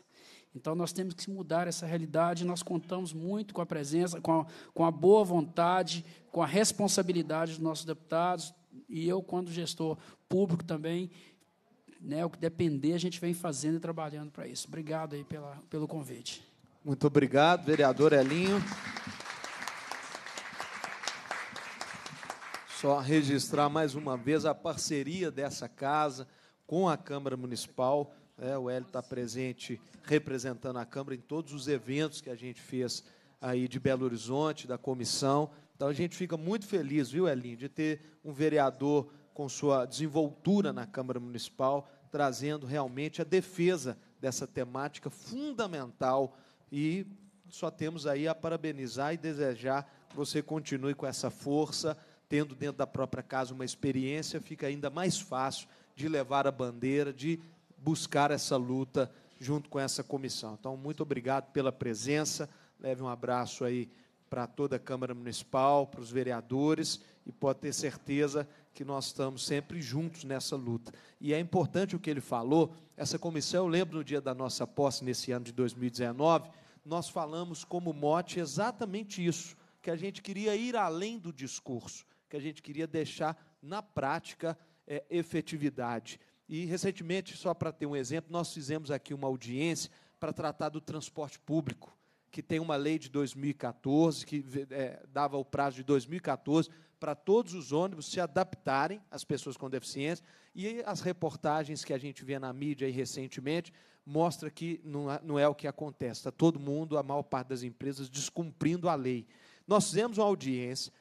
Então nós temos que mudar essa realidade. Nós contamos muito com a presença, com a, com a boa vontade, com a responsabilidade dos nossos deputados. E eu, quando gestor público também, né, o que depender, a gente vem fazendo e trabalhando para isso. Obrigado aí pela, pelo convite. Muito obrigado, vereador Elinho. Só registrar mais uma vez a parceria dessa casa com a Câmara Municipal é, o Hélio está presente representando a Câmara em todos os eventos que a gente fez aí de Belo Horizonte, da comissão. Então a gente fica muito feliz, viu, Elinho, de ter um vereador com sua desenvoltura na Câmara Municipal, trazendo realmente a defesa dessa temática fundamental. E só temos aí a parabenizar e desejar que você continue com essa força, tendo dentro da própria casa uma experiência, fica ainda mais fácil de levar a bandeira, de buscar essa luta junto com essa comissão. Então, muito obrigado pela presença. Leve um abraço aí para toda a Câmara Municipal, para os vereadores, e pode ter certeza que nós estamos sempre juntos nessa luta. E é importante o que ele falou, essa comissão, eu lembro no dia da nossa posse, nesse ano de 2019, nós falamos como mote exatamente isso, que a gente queria ir além do discurso, que a gente queria deixar na prática é, efetividade. E recentemente, só para ter um exemplo, nós fizemos aqui uma audiência para tratar do transporte público, que tem uma lei de 2014, que é, dava o prazo de 2014 para todos os ônibus se adaptarem às pessoas com deficiência. E as reportagens que a gente vê na mídia aí recentemente mostra que não é o que acontece. Está todo mundo, a maior parte das empresas, descumprindo a lei. Nós fizemos uma audiência,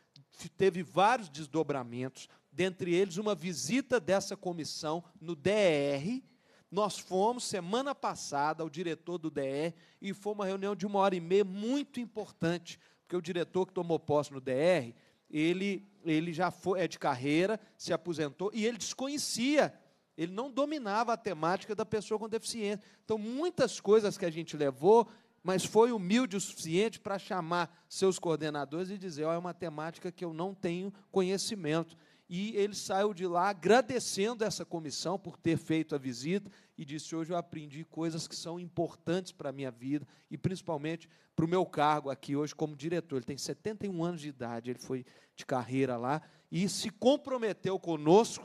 teve vários desdobramentos, dentre eles uma visita dessa comissão no DR. Nós fomos semana passada ao diretor do DR e foi uma reunião de uma hora e meia muito importante, porque o diretor que tomou posse no DR, ele, ele já foi, é de carreira, se aposentou e ele desconhecia ele não dominava a temática da pessoa com deficiência. Então, muitas coisas que a gente levou, mas foi humilde o suficiente para chamar seus coordenadores e dizer: oh, é uma temática que eu não tenho conhecimento e ele saiu de lá agradecendo essa comissão por ter feito a visita e disse: Hoje eu aprendi coisas que são importantes para a minha vida e principalmente para o meu cargo aqui hoje como diretor. Ele tem 71 anos de idade, ele foi de carreira lá e se comprometeu conosco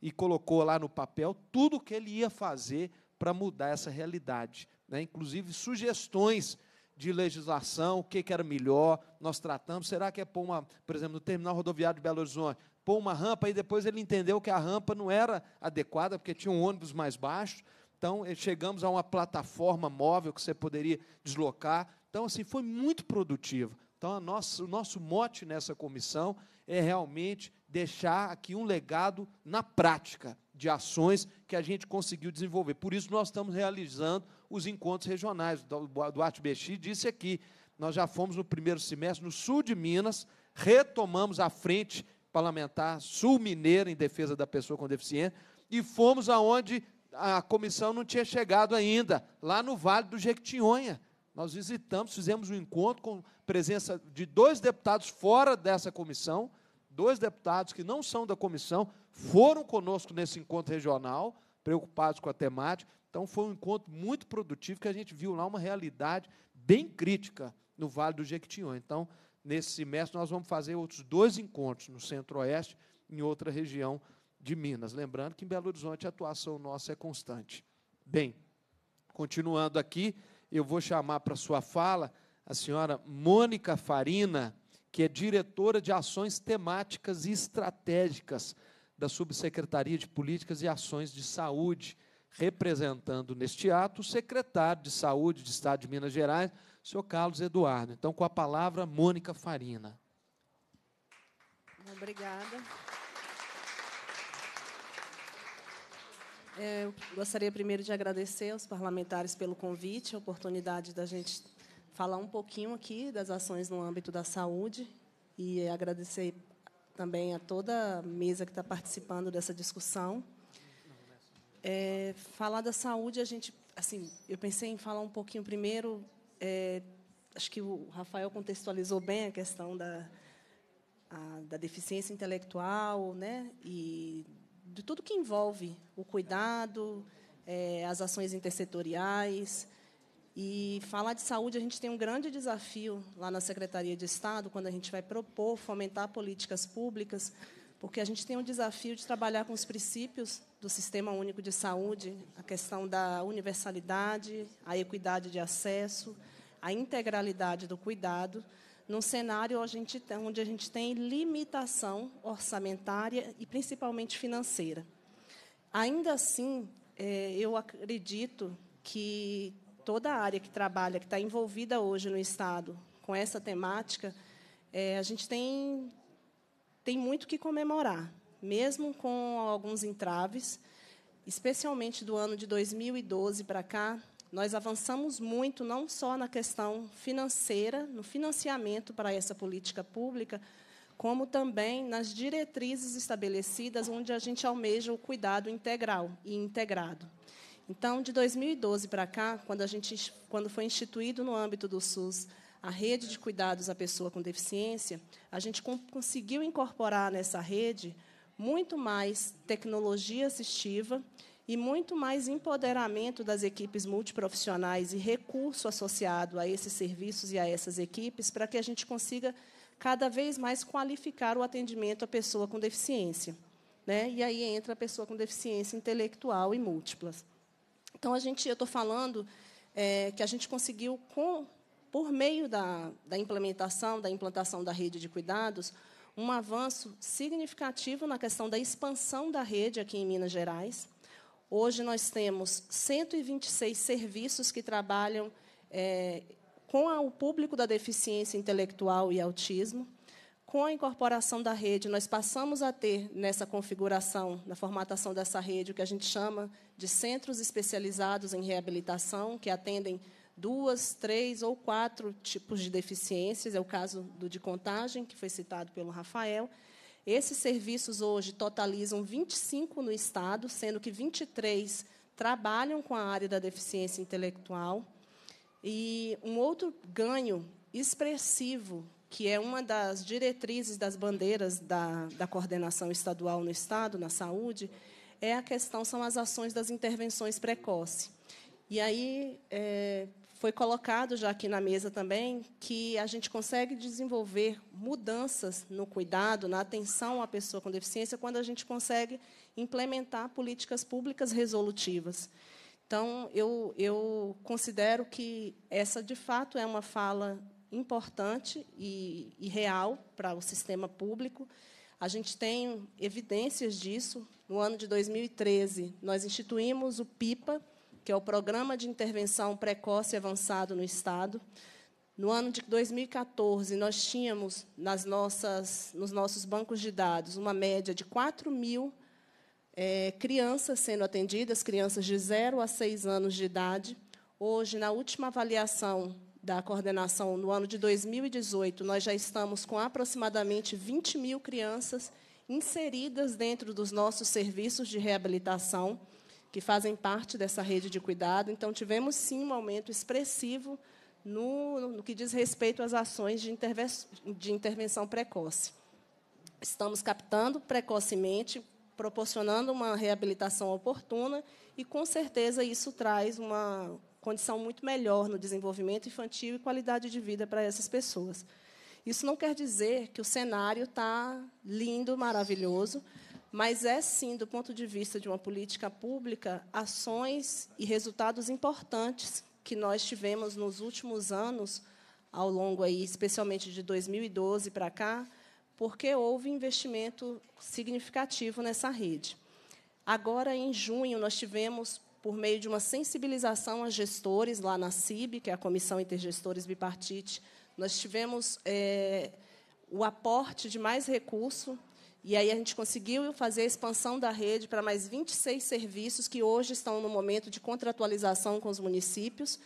e colocou lá no papel tudo o que ele ia fazer para mudar essa realidade, né? inclusive sugestões de legislação, o que, que, era melhor, nós tratamos, será que é pôr uma, por exemplo, no terminal rodoviário de Belo Horizonte, pôr uma rampa, e depois ele entendeu que a rampa não era adequada, porque tinha um ônibus mais baixo. Então, eh, chegamos a uma plataforma móvel que você poderia deslocar. Então, assim, foi muito produtivo. Então, nossa, o nosso mote nessa comissão é realmente deixar aqui um legado na prática de ações que a gente conseguiu desenvolver. Por isso, nós estamos realizando os encontros regionais. O Duarte Bexi disse aqui, nós já fomos no primeiro semestre no sul de Minas, retomamos a frente parlamentar sul-mineira em defesa da pessoa com deficiência, e fomos aonde a comissão não tinha chegado ainda, lá no Vale do Jequitinhonha. Nós visitamos, fizemos um encontro com presença de dois deputados fora dessa comissão, dois deputados que não são da comissão, foram conosco nesse encontro regional, preocupados com a temática. Então, foi um encontro muito produtivo que a gente viu lá uma realidade bem crítica no Vale do Jequitinhonha. Então, nesse semestre, nós vamos fazer outros dois encontros no Centro-Oeste, em outra região de Minas. Lembrando que em Belo Horizonte a atuação nossa é constante. Bem, continuando aqui, eu vou chamar para sua fala a senhora Mônica Farina, que é diretora de ações temáticas e estratégicas da Subsecretaria de Políticas e Ações de Saúde representando neste ato o secretário de Saúde do Estado de Minas Gerais, o senhor Carlos Eduardo. Então, com a palavra, Mônica Farina. Obrigada. É, eu gostaria primeiro de agradecer aos parlamentares pelo convite, a oportunidade da gente falar um pouquinho aqui das ações no âmbito da saúde e agradecer também a toda a mesa que está participando dessa discussão. É, falar da saúde, a gente, assim, eu pensei em falar um pouquinho primeiro. É, acho que o Rafael contextualizou bem a questão da, a, da deficiência intelectual, né? E de tudo que envolve o cuidado, é, as ações intersetoriais. E falar de saúde, a gente tem um grande desafio lá na Secretaria de Estado, quando a gente vai propor, fomentar políticas públicas porque a gente tem um desafio de trabalhar com os princípios do Sistema Único de Saúde, a questão da universalidade, a equidade de acesso, a integralidade do cuidado, num cenário onde a gente tem limitação orçamentária e principalmente financeira. Ainda assim, é, eu acredito que toda a área que trabalha, que está envolvida hoje no Estado com essa temática, é, a gente tem tem muito que comemorar, mesmo com alguns entraves, especialmente do ano de 2012 para cá. Nós avançamos muito, não só na questão financeira, no financiamento para essa política pública, como também nas diretrizes estabelecidas, onde a gente almeja o cuidado integral e integrado. Então, de 2012 para cá, quando, a gente, quando foi instituído no âmbito do SUS a rede de cuidados à pessoa com deficiência, a gente conseguiu incorporar nessa rede muito mais tecnologia assistiva e muito mais empoderamento das equipes multiprofissionais e recurso associado a esses serviços e a essas equipes para que a gente consiga cada vez mais qualificar o atendimento à pessoa com deficiência. Né? E aí entra a pessoa com deficiência intelectual e múltiplas. Então a gente, eu estou falando é, que a gente conseguiu com por meio da, da implementação, da implantação da rede de cuidados, um avanço significativo na questão da expansão da rede aqui em Minas Gerais. Hoje nós temos 126 serviços que trabalham é, com o público da deficiência intelectual e autismo. Com a incorporação da rede, nós passamos a ter nessa configuração, na formatação dessa rede, o que a gente chama de centros especializados em reabilitação, que atendem duas, três ou quatro tipos de deficiências, é o caso do de contagem, que foi citado pelo Rafael. Esses serviços hoje totalizam 25 no Estado, sendo que 23 trabalham com a área da deficiência intelectual. E um outro ganho expressivo, que é uma das diretrizes das bandeiras da, da coordenação estadual no Estado, na saúde, é a questão, são as ações das intervenções precoces. E aí, é, foi colocado já aqui na mesa também que a gente consegue desenvolver mudanças no cuidado, na atenção à pessoa com deficiência, quando a gente consegue implementar políticas públicas resolutivas. Então, eu, eu considero que essa, de fato, é uma fala importante e, e real para o sistema público. A gente tem evidências disso. No ano de 2013, nós instituímos o PIPA, que é o Programa de Intervenção Precoce e Avançado no Estado. No ano de 2014, nós tínhamos nas nossas, nos nossos bancos de dados uma média de 4 mil é, crianças sendo atendidas, crianças de 0 a 6 anos de idade. Hoje, na última avaliação da coordenação, no ano de 2018, nós já estamos com aproximadamente 20 mil crianças inseridas dentro dos nossos serviços de reabilitação que fazem parte dessa rede de cuidado. Então, tivemos sim um aumento expressivo no, no que diz respeito às ações de, de intervenção precoce. Estamos captando precocemente, proporcionando uma reabilitação oportuna, e com certeza isso traz uma condição muito melhor no desenvolvimento infantil e qualidade de vida para essas pessoas. Isso não quer dizer que o cenário está lindo, maravilhoso, mas é sim, do ponto de vista de uma política pública, ações e resultados importantes que nós tivemos nos últimos anos, ao longo aí, especialmente de 2012 para cá, porque houve investimento significativo nessa rede. Agora, em junho, nós tivemos, por meio de uma sensibilização a gestores lá na CIB, que é a Comissão Intergestores Bipartite, nós tivemos é, o aporte de mais recurso e aí a gente conseguiu fazer a expansão da rede para mais 26 serviços que hoje estão no momento de contratualização com os municípios.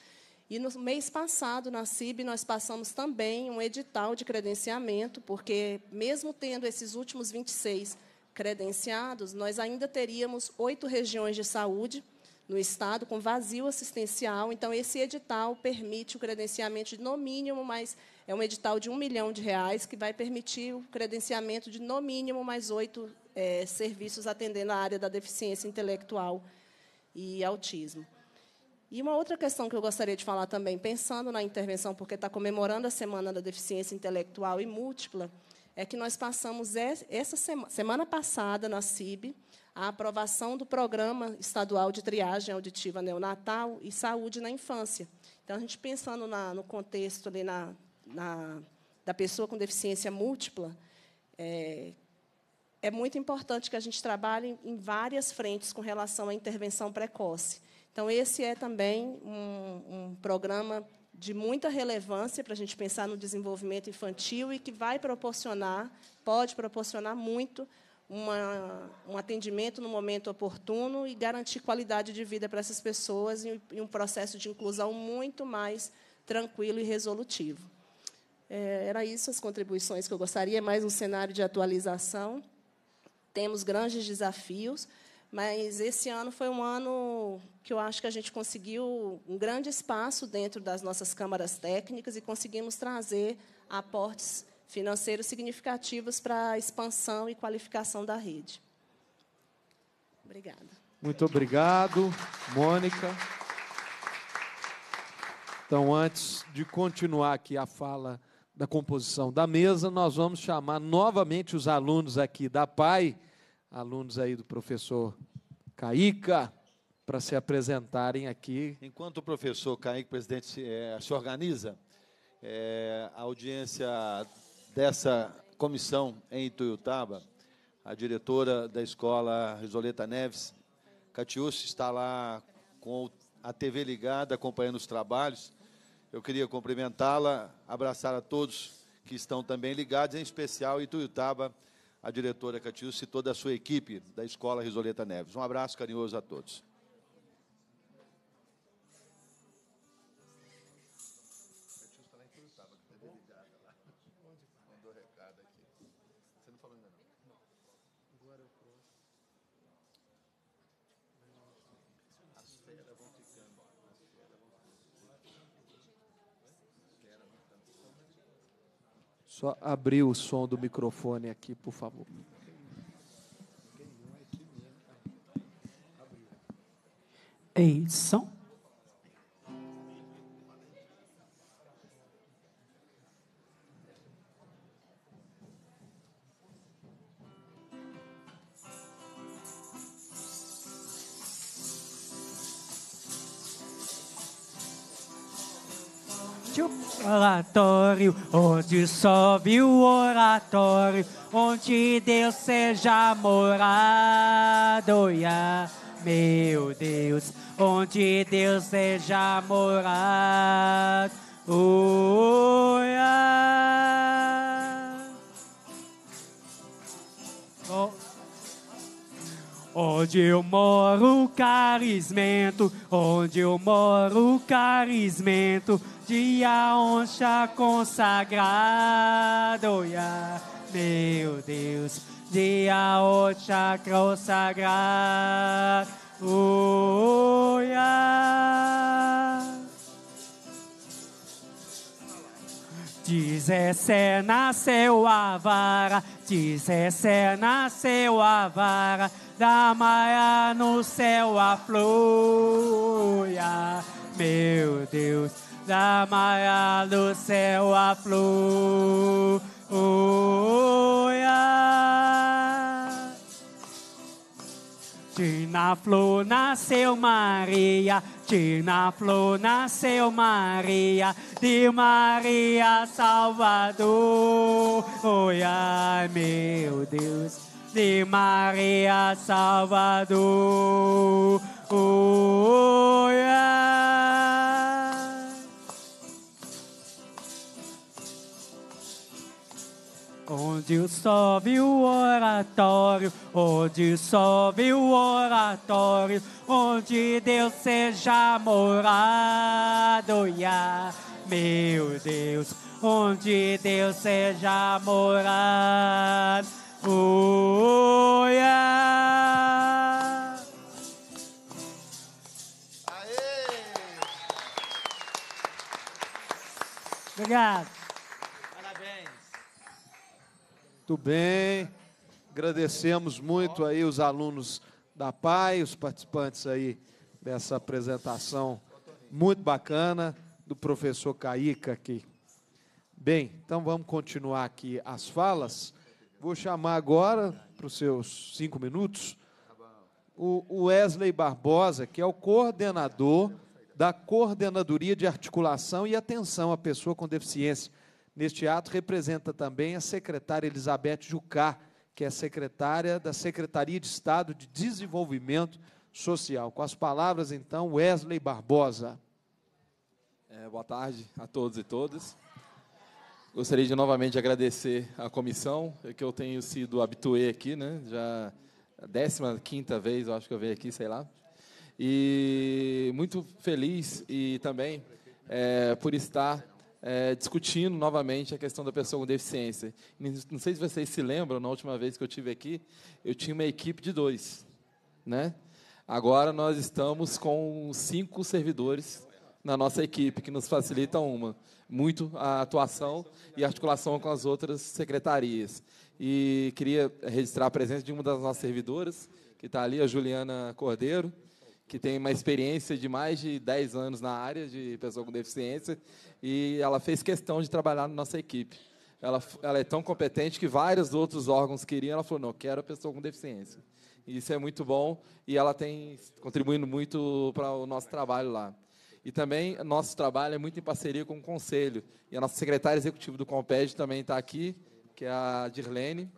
E no mês passado, na CIB, nós passamos também um edital de credenciamento, porque mesmo tendo esses últimos 26 credenciados, nós ainda teríamos oito regiões de saúde no Estado com vazio assistencial. Então, esse edital permite o credenciamento de, no mínimo, mais é um edital de um milhão de reais que vai permitir o credenciamento de, no mínimo, mais oito é, serviços atendendo a área da deficiência intelectual e autismo. E uma outra questão que eu gostaria de falar também, pensando na intervenção, porque está comemorando a Semana da Deficiência Intelectual e Múltipla, é que nós passamos essa semana, semana passada na CIB a aprovação do Programa Estadual de Triagem Auditiva Neonatal e Saúde na Infância. Então, a gente pensando na, no contexto ali na na, da pessoa com deficiência múltipla, é, é muito importante que a gente trabalhe em várias frentes com relação à intervenção precoce. Então, esse é também um, um programa de muita relevância para a gente pensar no desenvolvimento infantil e que vai proporcionar, pode proporcionar muito, uma, um atendimento no momento oportuno e garantir qualidade de vida para essas pessoas e, e um processo de inclusão muito mais tranquilo e resolutivo. É, era isso as contribuições que eu gostaria, é mais um cenário de atualização. Temos grandes desafios, mas esse ano foi um ano que eu acho que a gente conseguiu um grande espaço dentro das nossas câmaras técnicas e conseguimos trazer aportes financeiros significativos para a expansão e qualificação da rede. Obrigada. Muito obrigado, Mônica. Então, antes de continuar aqui a fala da composição da mesa, nós vamos chamar novamente os alunos aqui da PAI, alunos aí do professor Caíca para se apresentarem aqui. Enquanto o professor Caica, presidente, se, é, se organiza, é, a audiência dessa comissão em Ituiutaba, a diretora da escola Risoleta Neves, Catiúcio está lá com a TV ligada, acompanhando os trabalhos. Eu queria cumprimentá-la, abraçar a todos que estão também ligados, em especial Ituiutaba, a diretora Catiúcia e toda a sua equipe da Escola Risoleta Neves. Um abraço carinhoso a todos. Só abrir o som do microfone aqui, por favor. Ei, som. oratório, onde sobe o oratório, onde Deus seja morado, meu Deus, onde Deus seja morado, Oh. Onde eu moro, carismento, onde eu moro, carismento, dia a consagrado, meu Deus, dia a consagrado. Oh, yeah. nasceu a vara, dezessé nasceu a vara, da maia no céu a flor, meu Deus da maia do céu aflua. De Tina flor nasceu Maria, Tina flor nasceu Maria, de Maria Salvador. Oi, ai, meu Deus de Maria Salvador. Oh, Onde sobe o oratório, onde sobe o oratório, onde Deus seja morado, meu Deus, onde Deus seja morado, uh, Aê! Obrigado. Muito bem. Agradecemos muito aí os alunos da PAI, os participantes aí dessa apresentação muito bacana do professor Caíca aqui. Bem, então vamos continuar aqui as falas. Vou chamar agora, para os seus cinco minutos, o Wesley Barbosa, que é o coordenador da Coordenadoria de Articulação e Atenção à Pessoa com Deficiência Neste ato representa também a secretária Elizabeth Jucá, que é secretária da Secretaria de Estado de Desenvolvimento Social. Com as palavras, então, Wesley Barbosa. É, boa tarde a todos e todas. Gostaria de novamente agradecer à comissão, é que eu tenho sido habituê aqui, né? Já a 15 vez, eu acho que eu venho aqui, sei lá. E muito feliz e também é, por estar é, discutindo novamente a questão da pessoa com deficiência. Não sei se vocês se lembram, na última vez que eu tive aqui, eu tinha uma equipe de dois, né? Agora nós estamos com cinco servidores na nossa equipe, que nos facilita uma, muito a atuação e articulação com as outras secretarias. E queria registrar a presença de uma das nossas servidoras, que está ali, a Juliana Cordeiro, que tem uma experiência de mais de 10 anos na área de pessoa com deficiência, e ela fez questão de trabalhar na nossa equipe. Ela, ela é tão competente que vários outros órgãos queriam, ela falou, não, quero a pessoa com deficiência. E isso é muito bom, e ela tem contribuindo muito para o nosso trabalho lá. E também nosso trabalho é muito em parceria com o Conselho. E a nossa secretária executiva do Comped também está aqui, que é a Dirlene,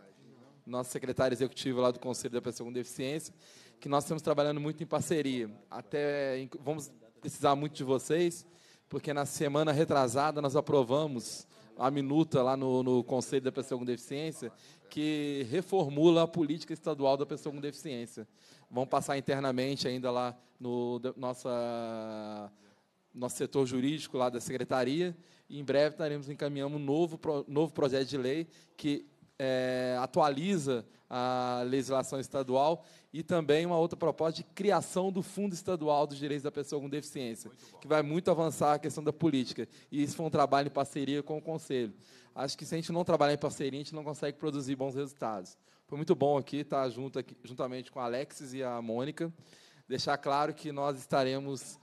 nossa secretária executiva lá do Conselho da Pessoa com Deficiência que nós estamos trabalhando muito em parceria. Até vamos precisar muito de vocês, porque na semana retrasada nós aprovamos a minuta lá no, no Conselho da Pessoa com Deficiência, que reformula a política estadual da pessoa com deficiência. Vamos passar internamente ainda lá no nossa, nosso setor jurídico lá da secretaria. E em breve estaremos encaminhando um novo, novo projeto de lei que é, atualiza a legislação estadual e também uma outra proposta de criação do Fundo Estadual dos Direitos da Pessoa com Deficiência, que vai muito avançar a questão da política. E isso foi um trabalho em parceria com o Conselho. Acho que se a gente não trabalhar em parceria, a gente não consegue produzir bons resultados. Foi muito bom aqui estar junto juntamente com a Alexis e a Mônica. Deixar claro que nós estaremos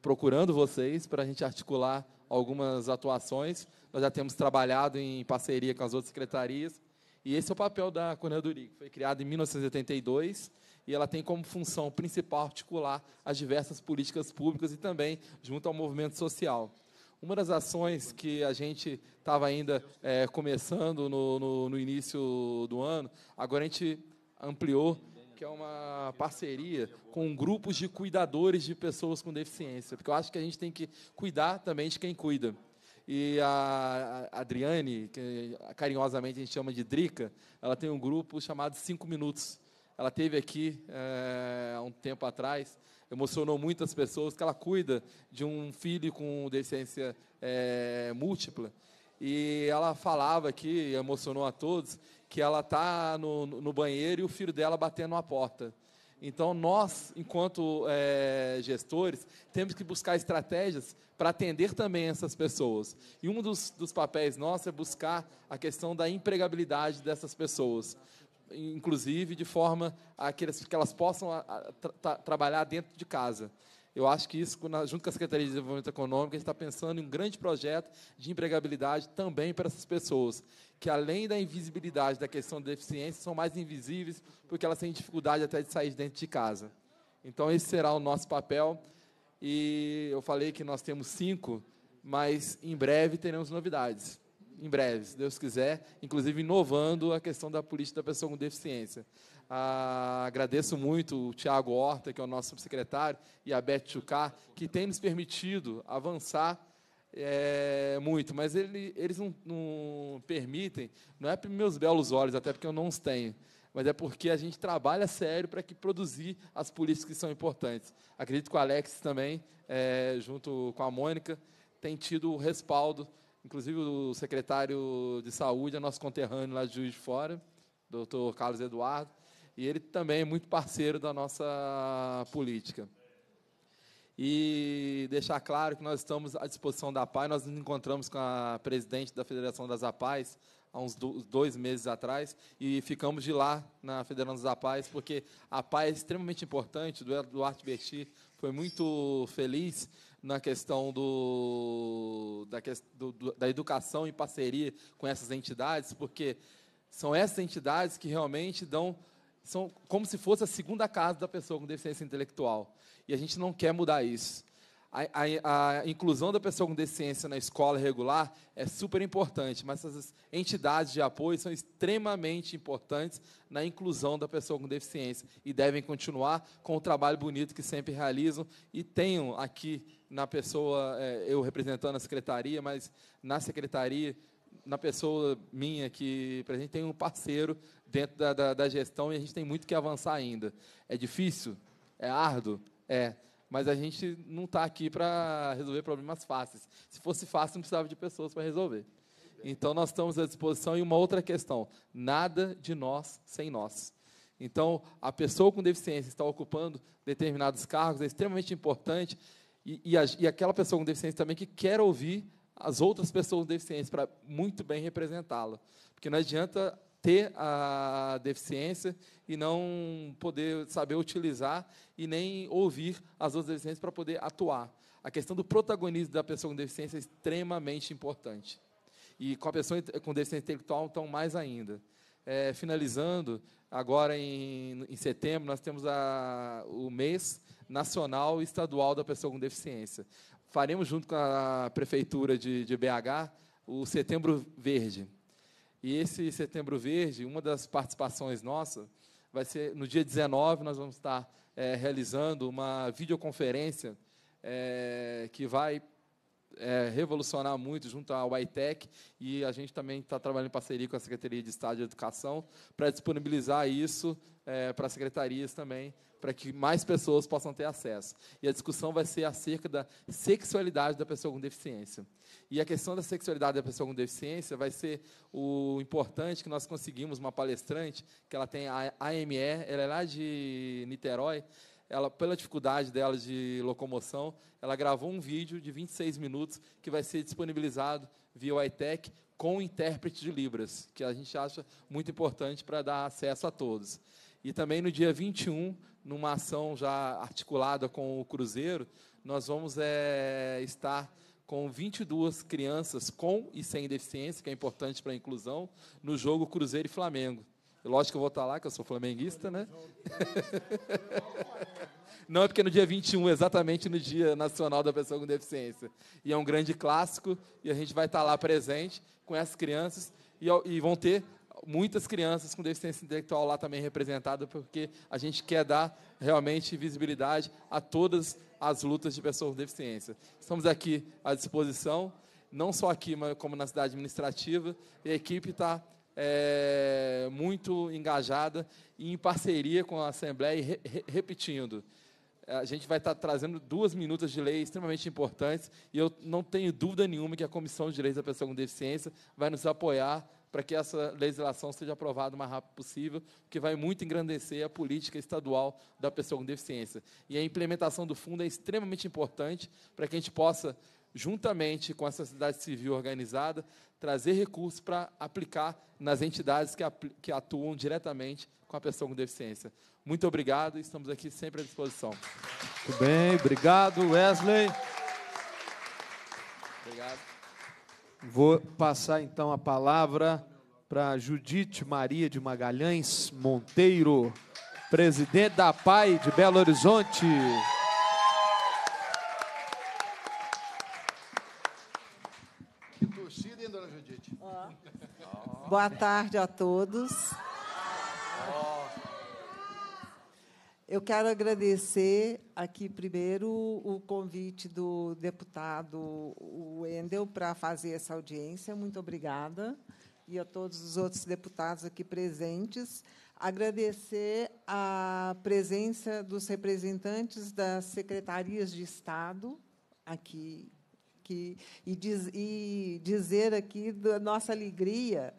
procurando vocês para a gente articular algumas atuações. Nós já temos trabalhado em parceria com as outras secretarias e esse é o papel da coordenadoria, que foi criada em 1982 e ela tem como função principal articular as diversas políticas públicas e também junto ao movimento social. Uma das ações que a gente estava ainda é, começando no, no, no início do ano, agora a gente ampliou que é uma parceria com grupos de cuidadores de pessoas com deficiência, porque eu acho que a gente tem que cuidar também de quem cuida e a Adriane, que carinhosamente a gente chama de Drica, ela tem um grupo chamado Cinco Minutos. Ela teve aqui é, há um tempo atrás, emocionou muitas pessoas, que ela cuida de um filho com deficiência é, múltipla. E ela falava aqui, emocionou a todos, que ela está no, no banheiro e o filho dela batendo na porta. Então, nós, enquanto é, gestores, temos que buscar estratégias para atender também essas pessoas. E um dos, dos papéis nossos é buscar a questão da empregabilidade dessas pessoas, inclusive de forma a que elas, que elas possam a, a, tra, trabalhar dentro de casa. Eu acho que isso, junto com a Secretaria de Desenvolvimento Econômico, a gente está pensando em um grande projeto de empregabilidade também para essas pessoas, que além da invisibilidade da questão da deficiência, são mais invisíveis porque elas têm dificuldade até de sair dentro de casa. Então, esse será o nosso papel. E eu falei que nós temos cinco, mas em breve teremos novidades. Em breve, se Deus quiser, inclusive inovando a questão da política da pessoa com deficiência. Ah, agradeço muito o Tiago Horta, que é o nosso subsecretário, e a Beth Chucar, que tem nos permitido avançar é, muito, mas ele, eles não, não, permitem, não é para meus belos olhos, até porque eu não os tenho, mas é porque a gente trabalha sério para que produzir as políticas que são importantes. Acredito que o Alex também, é, junto com a Mônica, tem tido o respaldo, inclusive o secretário de saúde, é nosso conterrâneo lá de Juiz de Fora, doutor Carlos Eduardo, e ele também é muito parceiro da nossa política. E deixar claro que nós estamos à disposição da PAI, nós nos encontramos com a presidente da Federação das APAES há uns dois meses atrás e ficamos de lá na Federação das APAES, porque a PAI é extremamente importante, o Duarte Berti foi muito feliz na questão do, da, da educação em parceria com essas entidades, porque são essas entidades que realmente dão são como se fosse a segunda casa da pessoa com deficiência intelectual. E a gente não quer mudar isso. A, a, a, inclusão da pessoa com deficiência na escola regular é super importante, mas essas entidades de apoio são extremamente importantes na inclusão da pessoa com deficiência e devem continuar com o trabalho bonito que sempre realizam. E tenho aqui na pessoa, é, eu representando a secretaria, mas na secretaria na pessoa minha que a gente tem um parceiro dentro da, da, da, gestão e a gente tem muito que avançar ainda. É difícil? É árduo? É. Mas a gente não está aqui para resolver problemas fáceis. Se fosse fácil, não precisava de pessoas para resolver. Então, nós estamos à disposição. E uma outra questão: nada de nós sem nós. Então, a pessoa com deficiência está ocupando determinados cargos, é extremamente importante. E, e, a, e aquela pessoa com deficiência também que quer ouvir as outras pessoas deficientes para muito bem representá-la. Porque não adianta ter a deficiência e não poder saber utilizar e nem ouvir as outras deficiências para poder atuar. A questão do protagonismo da pessoa com deficiência é extremamente importante. E com a pessoa com deficiência intelectual, então, mais ainda. É, finalizando, agora em, em, setembro, nós temos a, o mês nacional e estadual da pessoa com deficiência faremos junto com a prefeitura de, de BH o Setembro Verde. E esse Setembro Verde, uma das participações nossas, vai ser no dia 19, nós vamos estar é, realizando uma videoconferência é, que vai é, revolucionar muito junto à UITEC e a gente também está trabalhando em parceria com a Secretaria de Estado de Educação para disponibilizar isso é, para secretarias também para que mais pessoas possam ter acesso. E a discussão vai ser acerca da sexualidade da pessoa com deficiência. E a questão da sexualidade da pessoa com deficiência vai ser o importante que nós conseguimos uma palestrante, que ela tem a AME, ela é lá de Niterói, ela, pela dificuldade dela de locomoção, ela gravou um vídeo de 26 minutos que vai ser disponibilizado via iTech com intérprete de Libras, que a gente acha muito importante para dar acesso a todos. E também no dia 21 numa ação já articulada com o Cruzeiro, nós vamos é, estar com 22 crianças com e sem deficiência, que é importante para a inclusão, no jogo Cruzeiro e Flamengo. Lógico que eu vou estar lá, que eu sou flamenguista, né? Não, é porque no dia 21, exatamente no Dia Nacional da Pessoa com Deficiência. E é um grande clássico, e a gente vai estar lá presente com essas crianças, e, e vão ter muitas crianças com deficiência intelectual lá também representadas, porque a gente quer dar realmente visibilidade a todas as lutas de pessoas com deficiência. Estamos aqui à disposição, não só aqui, mas como na cidade administrativa, e a equipe está é, muito engajada e em parceria com a Assembleia, e re, repetindo. A gente vai estar tá trazendo duas minutas de lei extremamente importantes e eu não tenho dúvida nenhuma que a Comissão de Direitos da Pessoa com Deficiência vai nos apoiar para que essa legislação seja aprovada o mais rápido possível, que vai muito engrandecer a política estadual da pessoa com deficiência. E a implementação do fundo é extremamente importante para que a gente possa, juntamente com a sociedade civil organizada, trazer recursos para aplicar nas entidades que, que atuam diretamente com a pessoa com deficiência. Muito obrigado e estamos aqui sempre à disposição. Muito bem, obrigado, Wesley. Obrigado. Vou passar então a palavra para Judite Maria de Magalhães Monteiro, presidente da PAI de Belo Horizonte. Que torcida, hein, dona Judite? Boa tarde a todos. Eu quero agradecer aqui primeiro o convite do deputado Wendel para fazer essa audiência. Muito obrigada. E a todos os outros deputados aqui presentes. Agradecer a presença dos representantes das secretarias de Estado aqui que, e, diz, e dizer aqui da nossa alegria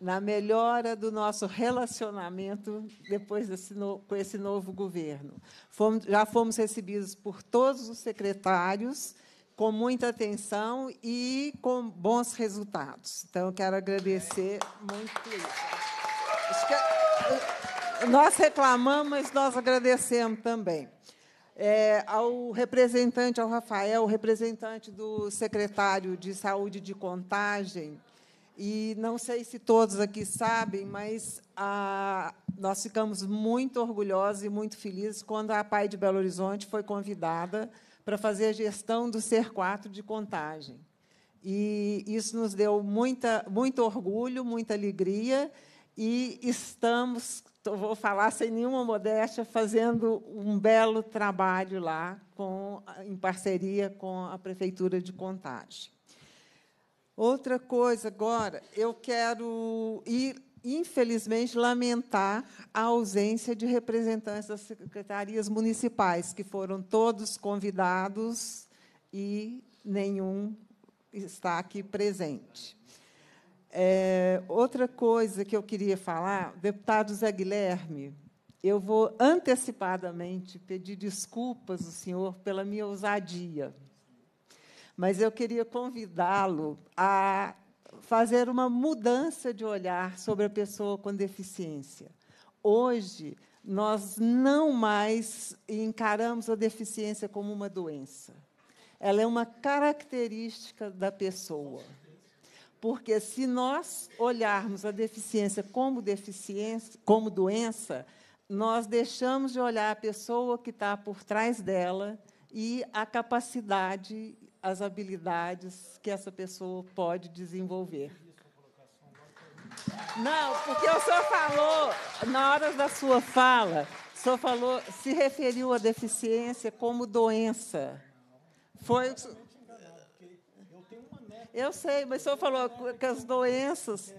na melhora do nosso relacionamento depois desse no, com esse novo governo. Fomos, já fomos recebidos por todos os secretários com muita atenção e com bons resultados. Então, quero agradecer muito isso. Eh, nós reclamamos, mas nós agradecemos também. É, ao representante, ao Rafael, representante do secretário de Saúde de Contagem, e não sei se todos aqui sabem, mas a, ah, nós ficamos muito orgulhosos e muito felizes quando a Pai de Belo Horizonte foi convidada para fazer a gestão do Ser 4 de contagem. E isso nos deu muita, muito orgulho, muita alegria, e estamos, vou falar sem nenhuma modéstia, fazendo um belo trabalho lá, com, em parceria com a Prefeitura de Contagem. Outra coisa agora, eu quero ir infelizmente, lamentar a ausência de representantes das secretarias municipais, que foram todos convidados e nenhum está aqui presente. É, outra coisa que eu queria falar, deputado Zé Guilherme, eu vou antecipadamente pedir desculpas ao senhor pela minha ousadia mas eu queria convidá-lo a fazer uma mudança de olhar sobre a pessoa com deficiência. Hoje, nós não mais encaramos a deficiência como uma doença. Ela é uma característica da pessoa. Porque se nós olharmos a deficiência como deficiência, como doença, nós deixamos de olhar a pessoa que está por trás dela e a capacidade as habilidades que essa pessoa pode desenvolver. Não, porque o senhor falou, na hora da sua fala, o senhor falou, se referiu à deficiência como doença. Foi. Eu sei, mas o senhor falou que as doenças.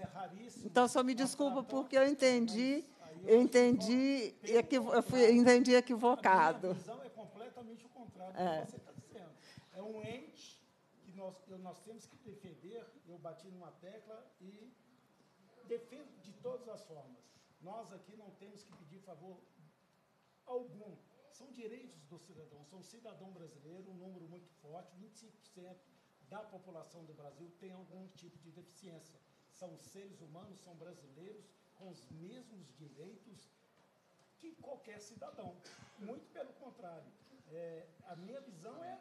Então, só me desculpa, porque eu entendi, eu entendi, eu fui, entendi equivocado. A visão é completamente o contrário do é. que você está dizendo. É um ente nós, nós temos que defender, eu bati numa tecla e defendo de todas as formas. Nós aqui não temos que pedir favor algum. São direitos do cidadão, são cidadão brasileiro, um número muito forte, 25% da população do Brasil tem algum tipo de deficiência. São seres humanos, são brasileiros, com os mesmos direitos que qualquer cidadão. Muito pelo contrário. É, a minha visão é,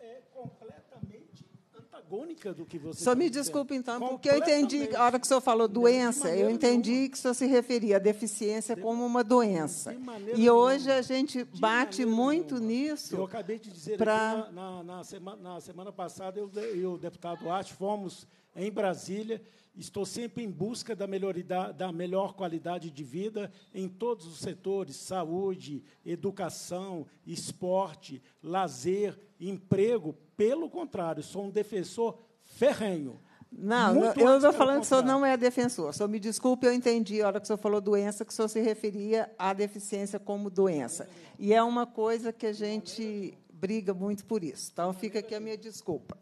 é completamente antagônica do que você Só me desculpe, então, porque eu entendi, a hora que o senhor falou doença, eu entendi que o senhor se referia à deficiência de, como uma doença. e hoje nenhuma. a gente bate muito nenhuma. nisso. Eu acabei de dizer pra... na, na, na, semana, na semana passada, eu e o deputado Arte fomos em Brasília. Estou sempre em busca da, da melhor qualidade de vida em todos os setores: saúde, educação, esporte, lazer, emprego, pelo contrário, sou um defensor ferrenho. Não, Muito eu estou falando que o senhor não é defensor. O me desculpe, eu entendi a hora que o senhor falou doença, que o senhor se referia à deficiência como doença. E é uma coisa que a gente briga muito por isso. Então, fica aqui a minha desculpa.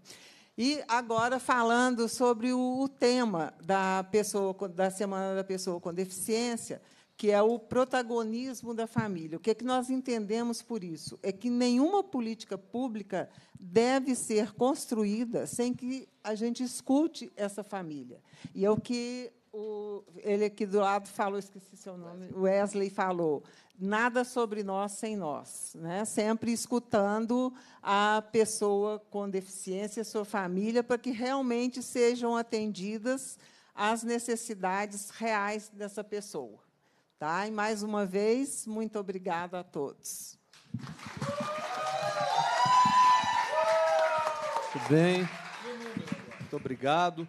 E agora, falando sobre o, tema da, pessoa, da Semana da Pessoa com Deficiência, que é o protagonismo da família. O que, é que nós entendemos por isso? É que nenhuma política pública deve ser construída sem que a gente escute essa família. E é o que o, ele aqui do lado falou, esqueci seu nome, Wesley falou, nada sobre nós sem nós, né? Sempre escutando a pessoa com deficiência, sua família, para que realmente sejam atendidas as necessidades reais dessa pessoa. Tá? E mais uma vez, muito obrigada a todos. Muito bem. Muito obrigado,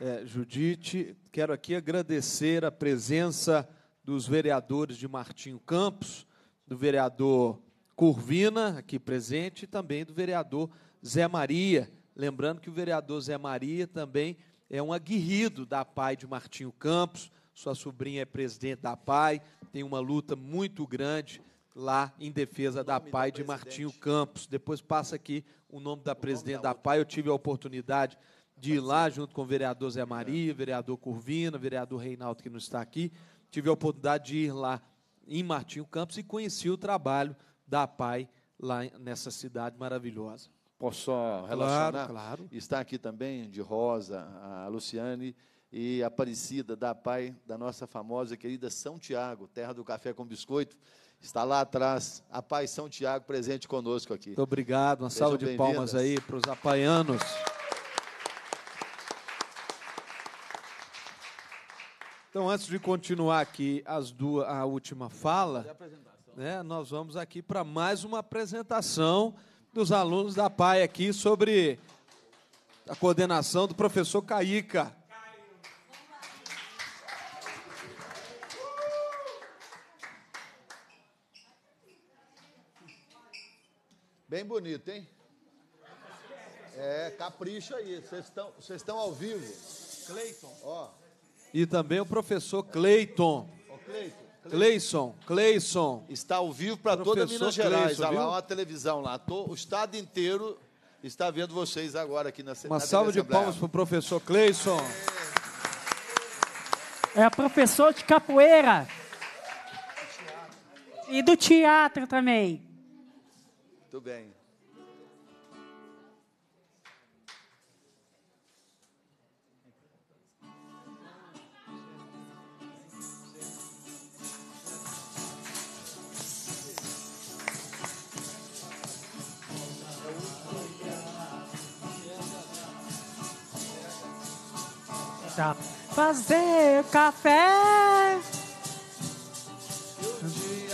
é, Judite. Quero aqui agradecer a presença dos vereadores de Martinho Campos, do vereador Curvina, aqui presente, e também do vereador Zé Maria. Lembrando que o vereador Zé Maria também é um aguerrido da PAI de Martinho Campos, sua sobrinha é presidente da PAI, tem uma luta muito grande lá em defesa da PAI de Martinho Campos. Depois passa aqui o nome da o presidente nome da, da PAI. Eu tive a oportunidade de ir lá junto com o vereador Zé Maria, é. vereador Curvina, vereador Reinaldo, que não está aqui. Tive a oportunidade de ir lá em Martinho Campos e conheci o trabalho da PAI lá nessa cidade maravilhosa. Posso só relacionar? Claro, claro. Está aqui também, de rosa, a Luciane e Aparecida da Pai, da nossa famosa e querida São Tiago, terra do café com biscoito, está lá atrás. A Pai São Tiago presente conosco aqui. Muito obrigado, uma salva de palmas aí para os apaianos. Então, antes de continuar aqui as duas, a última fala, né, nós vamos aqui para mais uma apresentação dos alunos da PAI aqui sobre a coordenação do professor Caíca. Bem bonito, hein? É, capricha aí. Vocês estão ao vivo. Cleiton. Ó. E também o professor Cleiton. Cleiton. Cleison, Cleison. Está ao vivo para toda Minas Gerais. Olha lá, uma televisão lá. Tô, o estado inteiro está vendo vocês agora aqui na Uma salva de palmas para o professor Cleison. É professor de capoeira. E do teatro também. Muito bem. Tá. fazer café. o dia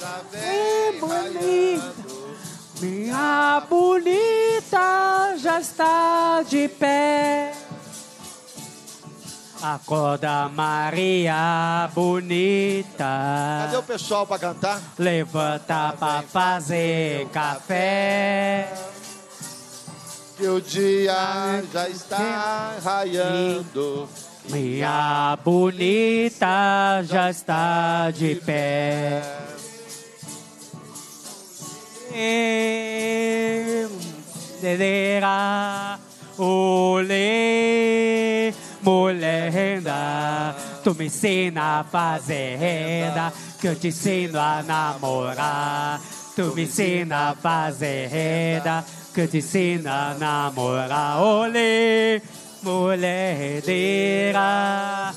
já vem, vem bonito. Minha bonita já está de pé. Acorda Maria bonita. Cadê o pessoal para cantar? Levanta ah, para fazer café. Que o dia já está raiando. Minha bonita já está de pé. Cederá, olê, mulher renda, tu me ensina a fazer renda, que eu te ensino a namorar. Tu me ensina a fazer renda, que eu te ensino a namorar. Olê, mulher rendeira,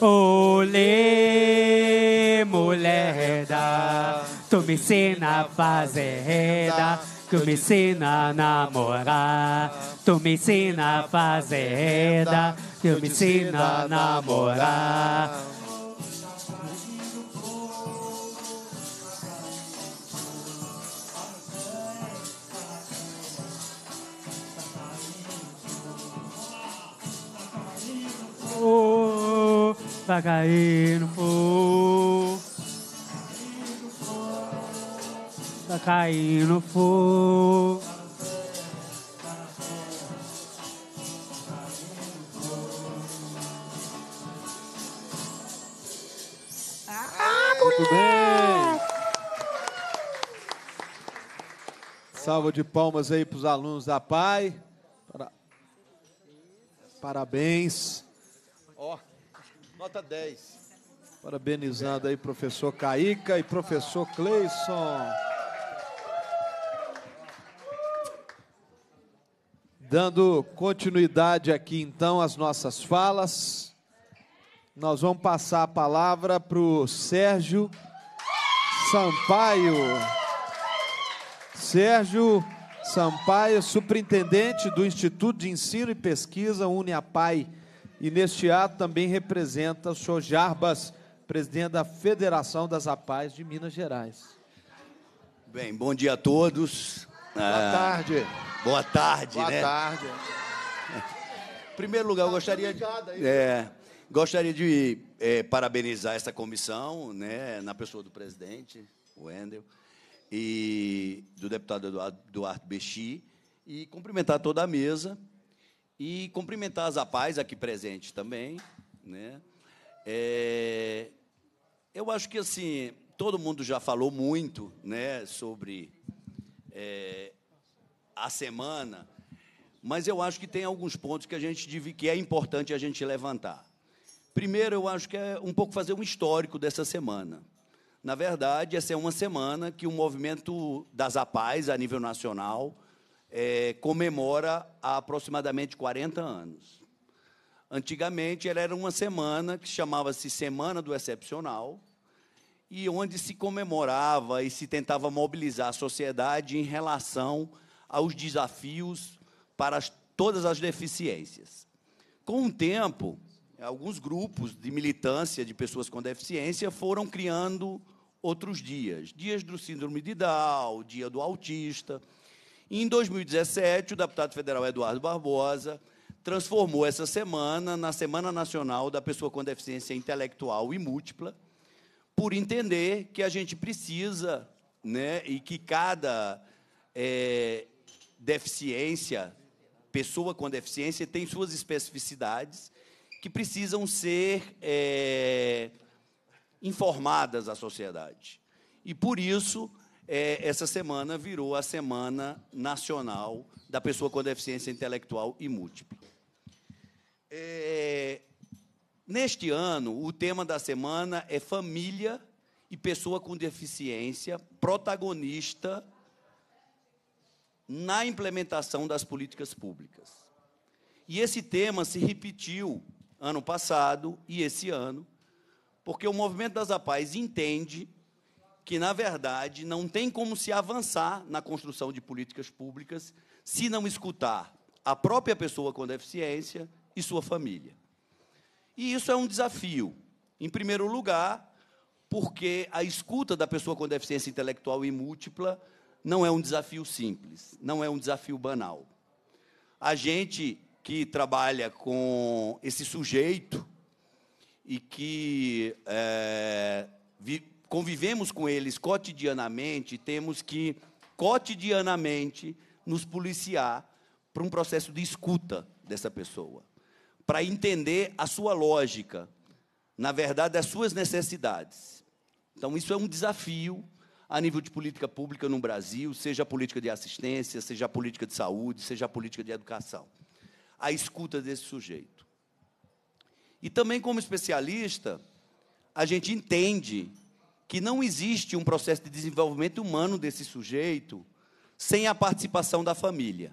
olê, mulher rendeira. Tu me ensina a fazer renda, tu me ensina a namorar. Tu me ensina a fazer renda, tu me ensina a namorar. Vai cair no fogo. tá caindo fogo. Ah, bem? Salva de palmas aí para os alunos da PAI. Parabéns. Ó, oh, nota 10. Parabenizando aí professor Caíca e professor Cleison. Dando continuidade aqui então às nossas falas, nós vamos passar a palavra para o Sérgio Sampaio. Sérgio Sampaio, superintendente do Instituto de Ensino e Pesquisa Uniapai, e neste ato também representa o senhor Jarbas, presidente da Federação das APAES de Minas Gerais. Bem, bom dia a todos. Boa ah. tarde. Boa tarde, Boa né? Boa tarde. Em primeiro lugar, eu tá gostaria de, é, gostaria de é, parabenizar essa comissão, né, na pessoa do presidente, o Wendel, e do deputado Eduardo, Eduardo Bexi, e cumprimentar toda a mesa, e cumprimentar as APAES aqui presentes também. Né? É, eu acho que, assim, todo mundo já falou muito né, sobre é, a semana, mas eu acho que tem alguns pontos que a gente que é importante a gente levantar. Primeiro, eu acho que é um pouco fazer um histórico dessa semana. Na verdade, essa é uma semana que o movimento das APAES, a nível nacional, é, comemora há aproximadamente 40 anos. Antigamente, ela era uma semana que chamava-se Semana do Excepcional, e onde se comemorava e se tentava mobilizar a sociedade em relação aos desafios para as, todas as deficiências. Com o tempo, alguns grupos de militância de pessoas com deficiência foram criando outros dias, dias do síndrome de Down, dia do autista. E em 2017, o deputado federal Eduardo Barbosa transformou essa semana na Semana Nacional da Pessoa com Deficiência Intelectual e Múltipla, por entender que a gente precisa, né, e que cada é, deficiência, pessoa com deficiência, tem suas especificidades que precisam ser é, informadas à sociedade. E por isso, é, essa semana virou a Semana Nacional da Pessoa com Deficiência Intelectual e Múltipla. É, Neste ano, o tema da semana é família e pessoa com deficiência protagonista na implementação das políticas públicas. E esse tema se repetiu ano passado e esse ano, porque o Movimento das Apais entende que, na verdade, não tem como se avançar na construção de políticas públicas se não escutar a própria pessoa com deficiência e sua família. E isso é um desafio. Em primeiro lugar, porque a escuta da pessoa com deficiência intelectual e múltipla não é um desafio simples, não é um desafio banal. A gente que trabalha com esse sujeito e que é, convivemos com eles cotidianamente, temos que cotidianamente nos policiar para um processo de escuta dessa pessoa para entender a sua lógica, na verdade, as suas necessidades. Então, isso é um desafio a nível de política pública no Brasil, seja a política de assistência, seja a política de saúde, seja a política de educação. A escuta desse sujeito. E também, como especialista, a gente entende que não existe um processo de desenvolvimento humano desse sujeito sem a participação da família,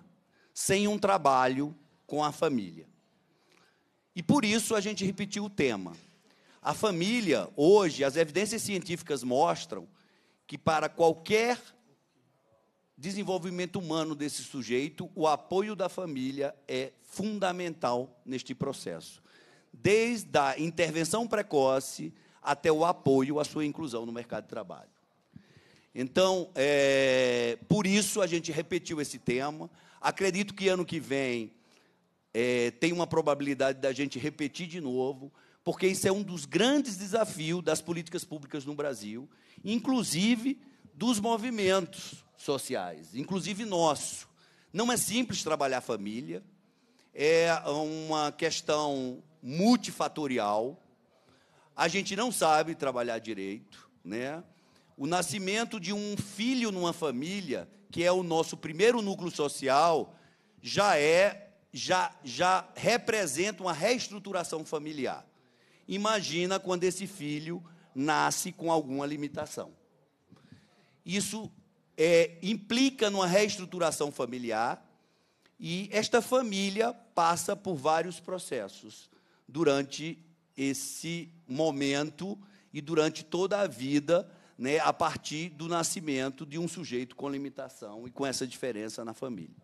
sem um trabalho com a família. E por isso a gente repetiu o tema. A família, hoje, as evidências científicas mostram que para qualquer desenvolvimento humano desse sujeito, o apoio da família é fundamental neste processo. Desde a intervenção precoce até o apoio à sua inclusão no mercado de trabalho. Então, é, por isso a gente repetiu esse tema. Acredito que ano que vem é, tem uma probabilidade da gente repetir de novo, porque isso é um dos grandes desafios das políticas públicas no Brasil, inclusive dos movimentos sociais, inclusive nosso. Não é simples trabalhar família, é uma questão multifatorial. A gente não sabe trabalhar direito, né? O nascimento de um filho numa família, que é o nosso primeiro núcleo social, já é já, já representa uma reestruturação familiar. Imagina quando esse filho nasce com alguma limitação. Isso é, implica numa reestruturação familiar e esta família passa por vários processos durante esse momento e durante toda a vida, né, a partir do nascimento de um sujeito com limitação e com essa diferença na família.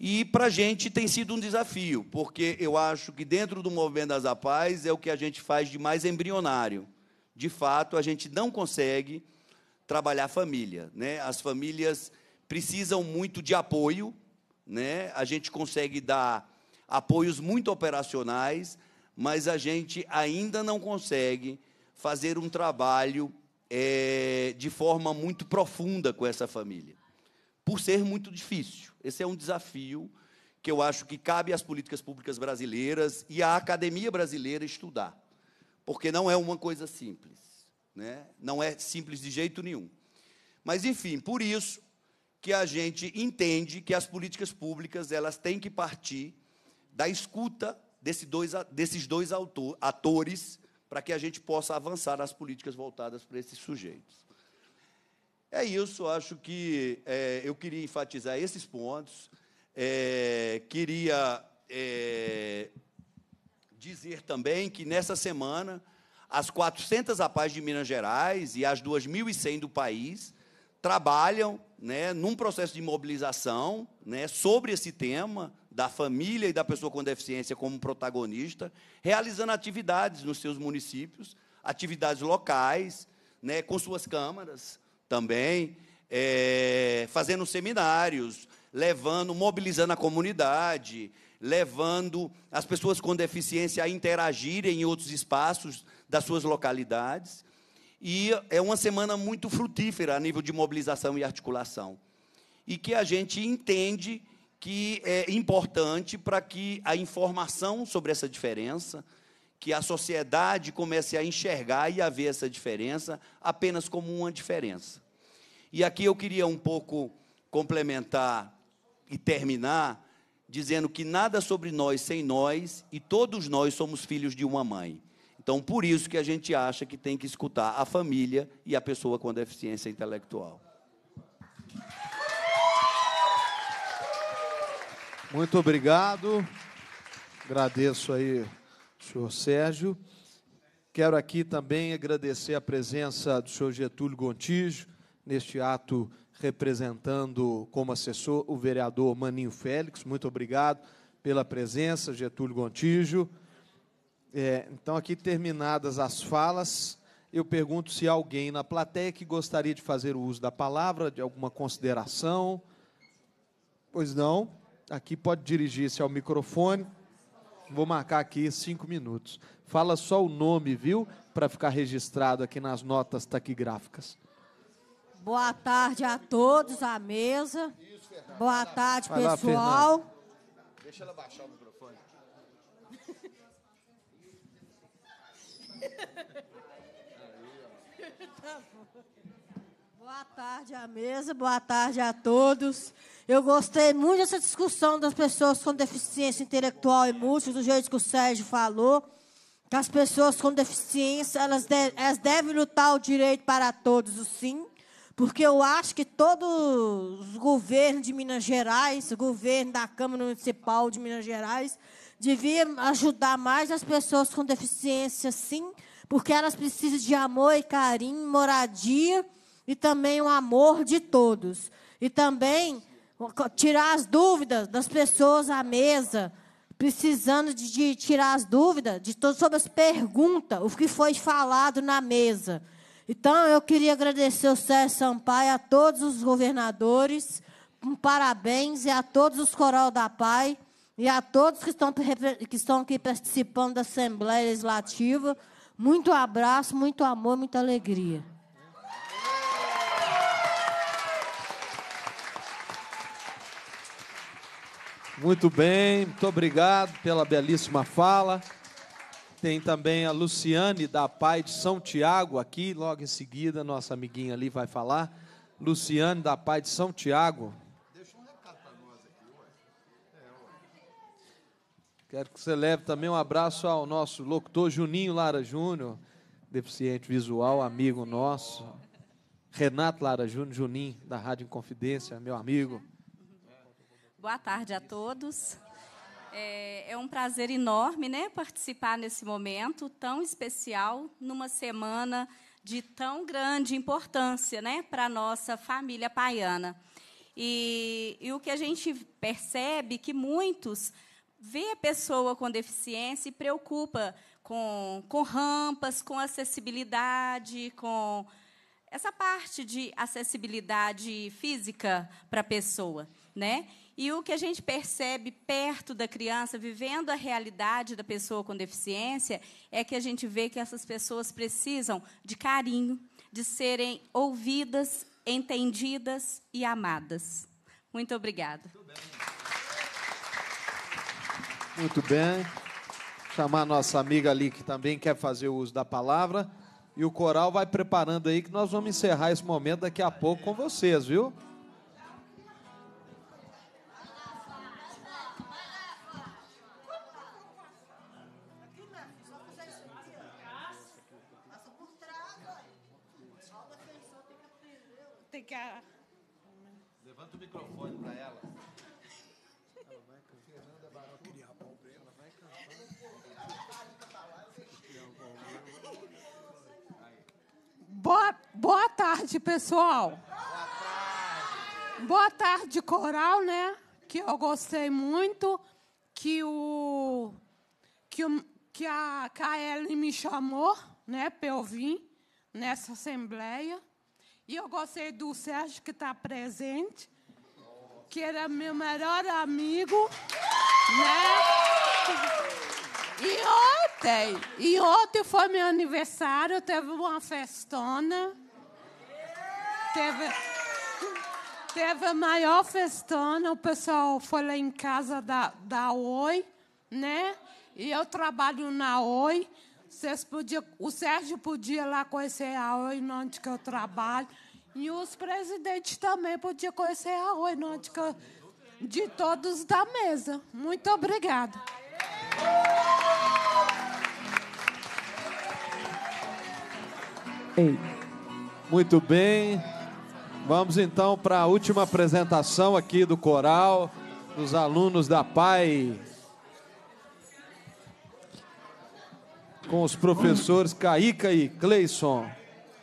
E para a gente tem sido um desafio, porque eu acho que dentro do movimento das APAES é o que a gente faz de mais embrionário. De fato, a gente não consegue trabalhar família. Né? As famílias precisam muito de apoio, né? a gente consegue dar apoios muito operacionais, mas a gente ainda não consegue fazer um trabalho é, de forma muito profunda com essa família por ser muito difícil. Esse é um desafio que eu acho que cabe às políticas públicas brasileiras e à academia brasileira estudar, porque não é uma coisa simples, né? não é simples de jeito nenhum. Mas, enfim, por isso que a gente entende que as políticas públicas elas têm que partir da escuta desse dois, desses dois autor, atores para que a gente possa avançar nas políticas voltadas para esses sujeitos. É isso, acho que é, eu queria enfatizar esses pontos, é, queria é, dizer também que nessa semana as 400 APAs de Minas Gerais e as 2.100 do país trabalham né, num processo de mobilização né, sobre esse tema da família e da pessoa com deficiência como protagonista, realizando atividades nos seus municípios, atividades locais, né, com suas câmaras, também, é, fazendo seminários, levando, mobilizando a comunidade, levando as pessoas com deficiência a interagirem em outros espaços das suas localidades. E é uma semana muito frutífera a nível de mobilização e articulação. E que a gente entende que é importante para que a informação sobre essa diferença, que a sociedade comece a enxergar e a ver essa diferença apenas como uma diferença. E aqui eu queria um pouco complementar e terminar dizendo que nada sobre nós sem nós e todos nós somos filhos de uma mãe. Então, por isso que a gente acha que tem que escutar a família e a pessoa com deficiência intelectual. Muito obrigado. Agradeço aí senhor Sérgio. Quero aqui também agradecer a presença do senhor Getúlio Gontijo, neste ato representando como assessor o vereador Maninho Félix. Muito obrigado pela presença, Getúlio Gontijo. É, então, aqui terminadas as falas, eu pergunto se há alguém na plateia que gostaria de fazer o uso da palavra, de alguma consideração. Pois não? Aqui pode dirigir-se ao microfone. Vou marcar aqui cinco minutos. Fala só o nome, viu? Para ficar registrado aqui nas notas taquigráficas. Boa tarde a todos, à mesa. Boa tarde, pessoal. Deixa ela baixar o microfone. Boa tarde à mesa, boa tarde a todos. Eu gostei muito dessa discussão das pessoas com deficiência intelectual e múltipla, do jeito que o Sérgio falou. Que as pessoas com deficiência, elas, de, elas devem lutar o direito para todos, sim. Porque eu acho que todos os governos de Minas Gerais, o governo da Câmara Municipal de Minas Gerais, deviam ajudar mais as pessoas com deficiência, sim, porque elas precisam de amor e carinho, moradia e também o amor de todos. E também tirar as dúvidas das pessoas à mesa, precisando de, de tirar as dúvidas de todas sobre as perguntas, o que foi falado na mesa. Então, eu queria agradecer ao Sérgio Sampaio, a todos os governadores, um parabéns e a todos os Coral da Pai e a todos que estão, que estão aqui participando da Assembleia Legislativa. Muito abraço, muito amor, muita alegria. Muito bem, muito obrigado pela belíssima fala. Tem também a Luciane da Pai de São Tiago aqui, logo em seguida, nossa amiguinha ali vai falar. Luciane da Pai de São Tiago. Deixa um recado para nós aqui, ué. É, ué. Quero que você leve também um abraço ao nosso locutor Juninho Lara Júnior, deficiente visual, amigo nosso. Renato Lara Júnior, Juninho, da Rádio Inconfidência, meu amigo. Boa tarde a todos. É, é, um prazer enorme né, participar nesse momento tão especial, numa semana de tão grande importância né, para a nossa família paiana. E, e o que a gente percebe é que muitos vê a pessoa com deficiência e preocupa com, com rampas, com acessibilidade, com essa parte de acessibilidade física para a pessoa, né? E o que a gente percebe perto da criança, vivendo a realidade da pessoa com deficiência, é que a gente vê que essas pessoas precisam de carinho, de serem ouvidas, entendidas e amadas. Muito obrigada. Muito bem. Chamar nossa amiga ali que também quer fazer o uso da palavra. E o coral vai preparando aí que nós vamos encerrar esse momento daqui a pouco com vocês, viu? Levanta o microfone para ela. Ela vai Fernanda Ela vai Boa, boa tarde, pessoal. Boa tarde, coral, né? Que eu gostei muito. Que o. Que, o, que a KL me chamou, né, para eu vir nessa assembleia. E eu gostei do Sérgio que está presente, que era meu melhor amigo, né? E ontem, e ontem foi meu aniversário, teve uma festona. Teve, teve a maior festona, o pessoal foi lá em casa da, da Oi, né? E eu trabalho na Oi. Vocês podia, o Sérgio podia lá conhecer a OI, onde que eu trabalho. E os presidentes também podiam conhecer a OI, onde que eu, de todos da mesa. Muito obrigada. Ei. Muito bem. Vamos então para a última apresentação aqui do coral, dos alunos da PAI com os professores Caíca e Cleison.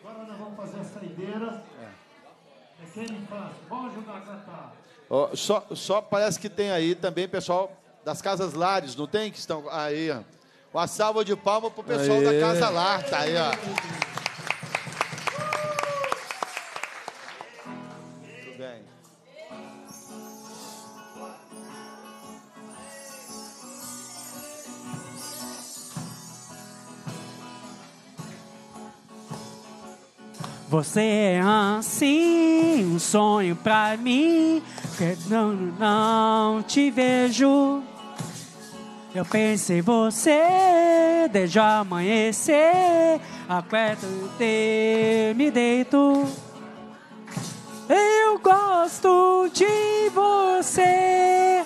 Agora nós vamos fazer a saideira. É, é quem faz. Bom jogar, Catar. Oh, só, só parece que tem aí também, pessoal, das Casas Lares, não tem? Que estão aí, Uma salva de palmas para o pessoal Aê. da Casa Lar, tá aí, ó. Você é assim, um sonho pra mim. Que Não, não te vejo. Eu pensei em você desde o amanhecer. Aperto e me deito. Eu gosto de você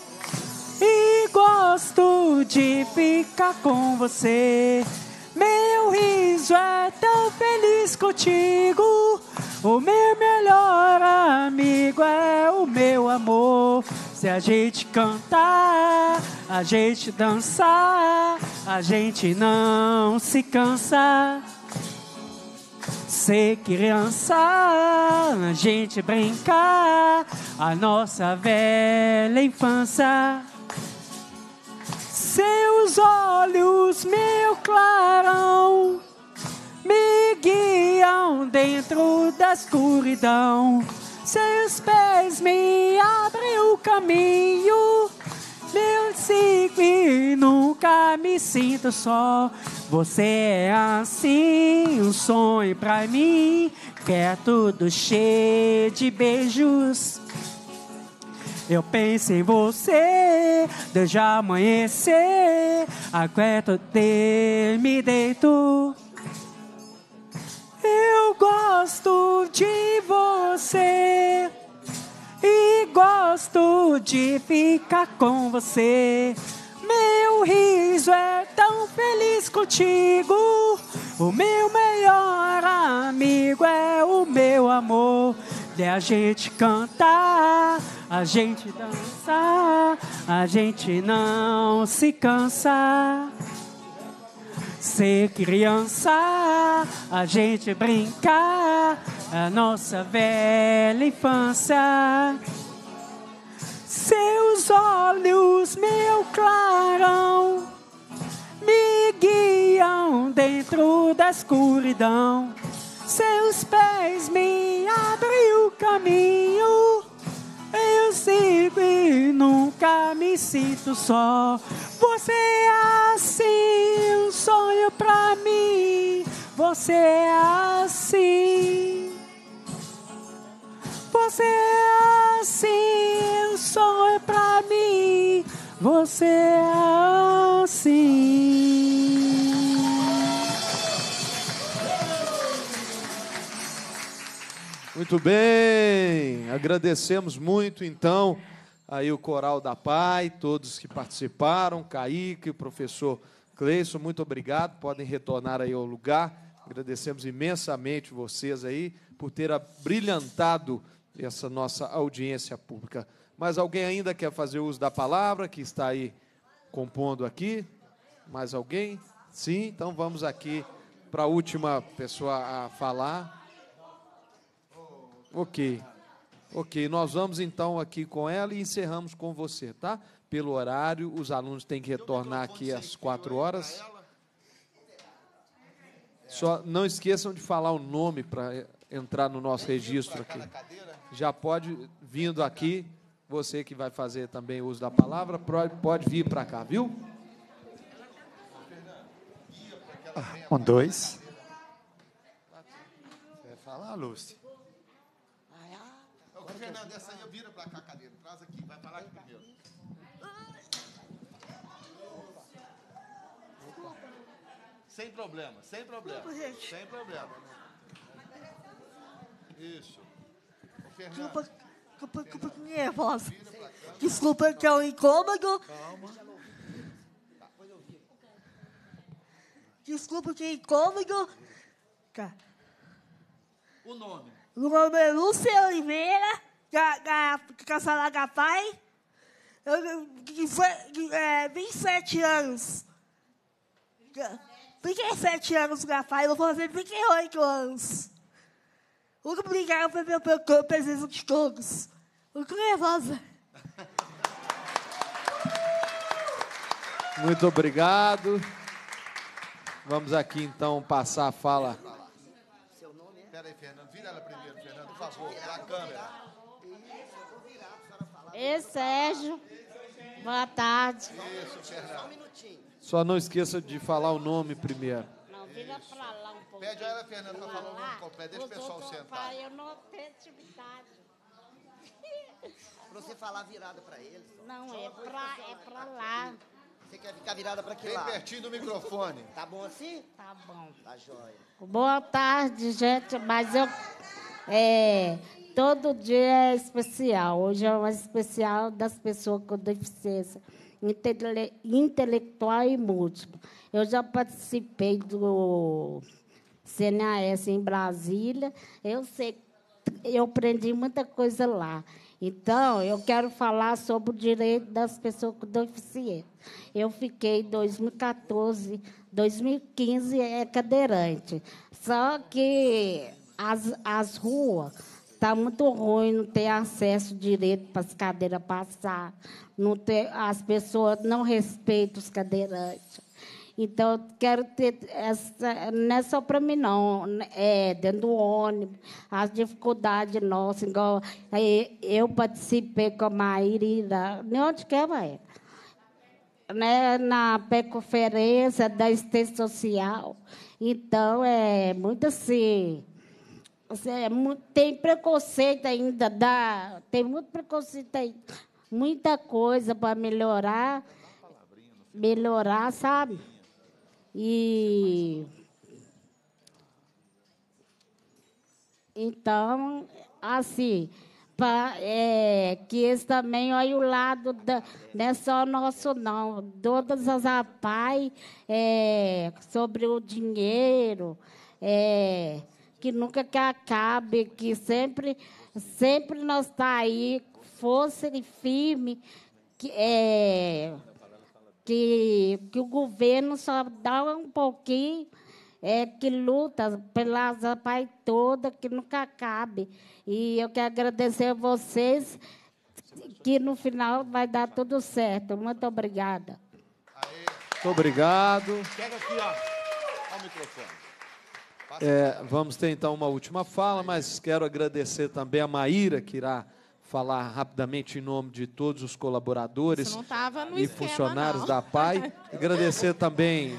e gosto de ficar com você. Meu riso é tão feliz contigo. O meu melhor amigo é o meu amor. Se a gente cantar, a gente dançar, a gente não se cansa. Ser criança, a gente brincar, a nossa velha infância seus olhos, meu clarão, me guiam dentro da escuridão. Seus pés me abrem o caminho, meu sigo e nunca me sinto só. Você é assim, um sonho pra mim, quer tudo cheio de beijos eu penso em você desde amanhecer. Aguento ter, me deito. Eu gosto de você e gosto de ficar com você. Meu riso é tão feliz contigo. O meu melhor amigo é o meu amor. É a gente cantar, a gente dançar, a gente não se cansa. Ser criança, a gente brincar, é a nossa velha infância. Seus olhos, meu clarão, me guiam dentro da escuridão seus pés me abriu caminho. Eu sigo e nunca me sinto só. Você é assim, um sonho pra mim. Você é assim. Você é assim, um sonho pra mim. Você é assim. Muito bem, agradecemos muito então aí o Coral da Pai, todos que participaram, Kaique, professor Cleisson, muito obrigado, podem retornar aí ao lugar. Agradecemos imensamente vocês aí por ter brilhantado essa nossa audiência pública. Mas alguém ainda quer fazer uso da palavra que está aí compondo aqui? Mais alguém? Sim, então vamos aqui para a última pessoa a falar. Ok. Ok, nós vamos então aqui com ela e encerramos com você, tá? Pelo horário, os alunos têm que retornar aqui às quatro horas. Só não esqueçam de falar o nome para entrar no nosso registro aqui. Já pode, vindo aqui, você que vai fazer também uso da palavra, pode vir para cá, viu? Ah, um, dois. Vai falar, Lúcia. Fernando, essa aí vira pra cá a cadeira. Traz aqui, vai pra lá aqui primeiro. Sem problema, sem problema. Sem problema. Isso. Fernando. Desculpa, desculpa, desculpa que Desculpa que é um incômodo. Calma. Desculpa que é incômodo. O nome. O nome é Lúcia Oliveira. Caçaragapai, que foi é, 27 anos. 27 anos Gafai, eu vou fazer 28 anos. Muito obrigado pela presença de todos. Muito nervosa. Muito obrigado. Vamos aqui então passar a fala. Seu nome é? Peraí, Fernando, vira ela primeiro, Fernando, por favor, na câmera. Ei, Sérgio. Boa tarde. Isso, Só um minutinho. Só não esqueça de falar o nome primeiro. Não, vira para lá um pouco. Pede a ela, Fernanda, para falar o nome completo. Deixa o pessoal sentar. Eu não tenho atividade. Pra você falar virada para eles. Não, é pra, é pra lá. Você quer ficar virada para que Bem lado? Bem pertinho do microfone. tá bom assim? Tá bom. Tá joia. Boa tarde, gente. Mas eu... É, Todo dia é especial. Hoje é uma especial das pessoas com deficiência intele intelectual e múltipla. Eu já participei do CNAS em Brasília. Eu sei, eu aprendi muita coisa lá. Então, eu quero falar sobre o direito das pessoas com deficiência. Eu fiquei 2014, 2015 é cadeirante. Só que as, as ruas Está muito ruim, não tem acesso direito para as cadeiras passar, não tem, as pessoas não respeitam os cadeirantes. Então, eu quero ter. Essa, não é só para mim, não. É dentro do ônibus, as dificuldades nossas. Igual, é, eu participei com a Maíra, nem onde quer vai, é? Né, na conferência é da assistência social. Então, é muito assim é muito, tem preconceito ainda, dá, tem muito preconceito ainda, muita coisa para melhorar, melhorar, sabe? E então, assim, pra, é, que eles também olha o lado, da, não é só nosso, não. Todas as APAI é, sobre o dinheiro, é, que nunca que acabe, que sempre, sempre nós está aí, força e firme, que, é, que, que o governo só dá um pouquinho, é, que luta pela paz toda, que nunca acabe. E eu quero agradecer a vocês, que no final vai dar tudo certo. Muito obrigada. Muito obrigado. Pega aqui, ó. Olha o microfone. É, vamos ter então uma última fala, mas quero agradecer também a Maíra, que irá falar rapidamente em nome de todos os colaboradores e esquema, funcionários não. da PAI. Agradecer também,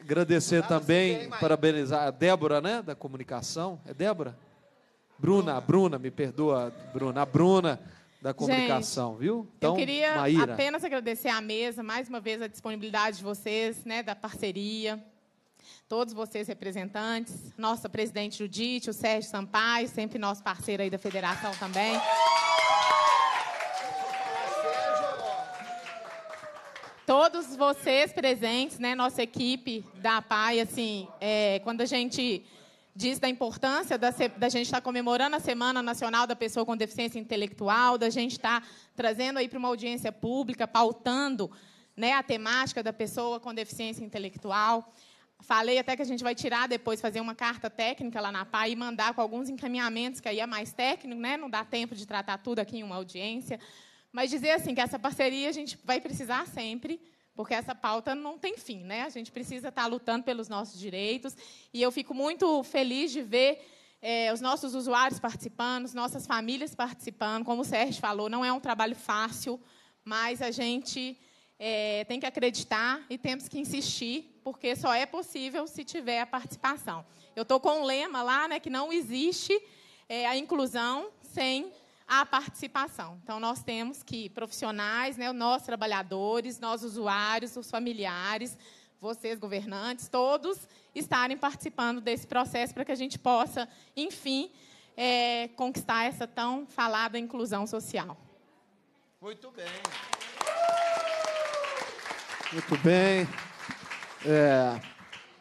agradecer também, bem, parabenizar a Débora, né, da comunicação. É Débora? Bruna, Bruna, me perdoa, Bruna. A Bruna da comunicação, Gente, viu? Então, eu queria Maíra. apenas agradecer à mesa, mais uma vez, a disponibilidade de vocês, né, da parceria todos vocês representantes, nossa presidente Judite, o Sérgio Sampaio, sempre nosso parceiro aí da federação também. Todos vocês presentes, né, nossa equipe da PAI, assim, é, quando a gente diz da importância da, da gente estar tá comemorando a Semana Nacional da Pessoa com Deficiência Intelectual, da gente estar tá trazendo aí para uma audiência pública, pautando né, a temática da pessoa com deficiência intelectual. Falei até que a gente vai tirar depois, fazer uma carta técnica lá na PA e mandar com alguns encaminhamentos, que aí é mais técnico, né? não dá tempo de tratar tudo aqui em uma audiência. Mas dizer assim que essa parceria a gente vai precisar sempre, porque essa pauta não tem fim. Né? A gente precisa estar lutando pelos nossos direitos. E eu fico muito feliz de ver é, os nossos usuários participando, nossas famílias participando. Como o Sérgio falou, não é um trabalho fácil, mas a gente é, tem que acreditar e temos que insistir porque só é possível se tiver a participação. Eu estou com um lema lá, né, que não existe é, a inclusão sem a participação. Então, nós temos que profissionais, né, nós trabalhadores, nós usuários, os familiares, vocês governantes, todos estarem participando desse processo para que a gente possa, enfim, é, conquistar essa tão falada inclusão social. Muito bem. Muito bem. É,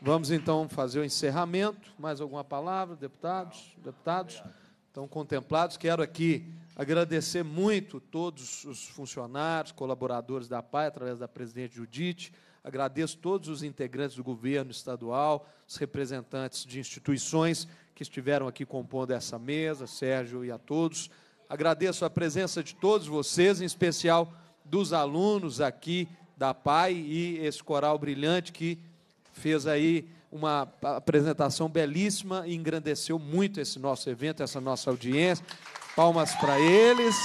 vamos então fazer o encerramento. Mais alguma palavra, deputados? Deputados? Estão contemplados. Quero aqui agradecer muito todos os funcionários, colaboradores da PAI, através da presidente Judite. Agradeço todos os integrantes do governo estadual, os representantes de instituições que estiveram aqui compondo essa mesa, Sérgio e a todos. Agradeço a presença de todos vocês, em especial dos alunos aqui da PAI e esse coral brilhante que fez aí uma apresentação belíssima e engrandeceu muito esse nosso evento, essa nossa audiência. Palmas para eles.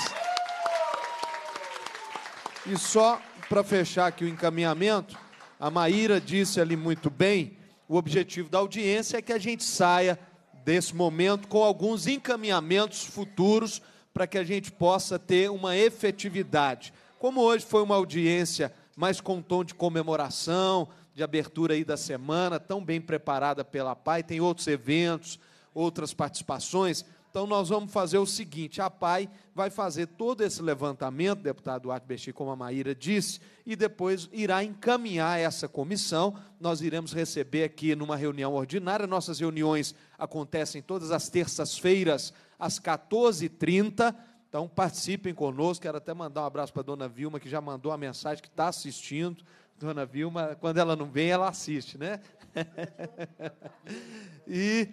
E só para fechar aqui o encaminhamento, a Maíra disse ali muito bem, o objetivo da audiência é que a gente saia desse momento com alguns encaminhamentos futuros para que a gente possa ter uma efetividade. Como hoje foi uma audiência mas com um tom de comemoração, de abertura aí da semana, tão bem preparada pela PAI, tem outros eventos, outras participações. Então nós vamos fazer o seguinte, a PAI vai fazer todo esse levantamento, deputado Duarte Besti, como a Maíra disse, e depois irá encaminhar essa comissão. Nós iremos receber aqui numa reunião ordinária, nossas reuniões acontecem todas as terças-feiras às 14h30, então participem conosco, quero até mandar um abraço para a dona Vilma, que já mandou a mensagem, que está assistindo. Dona Vilma, quando ela não vem, ela assiste, né? e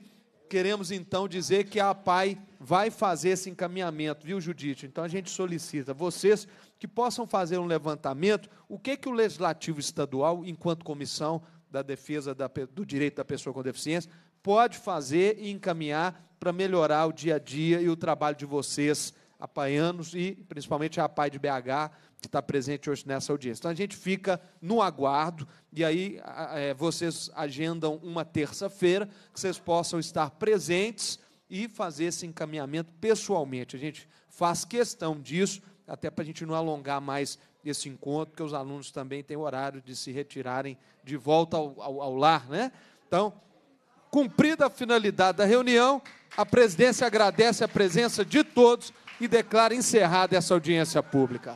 queremos então dizer que a PAI vai fazer esse encaminhamento, viu, Judite? Então a gente solicita vocês que possam fazer um levantamento, o que que o legislativo estadual, enquanto comissão da defesa da, do direito da pessoa com deficiência, pode fazer e encaminhar para melhorar o dia a dia e o trabalho de vocês apaianos e principalmente a pai de BH, que está presente hoje nessa audiência. Então a gente fica no aguardo e aí é, vocês agendam uma terça-feira que vocês possam estar presentes e fazer esse encaminhamento pessoalmente. A gente faz questão disso, até para a gente não alongar mais esse encontro, que os alunos também têm horário de se retirarem de volta ao, ao, ao lar, né? Então, cumprida a finalidade da reunião, a presidência agradece a presença de todos e declaro encerrada essa audiência pública.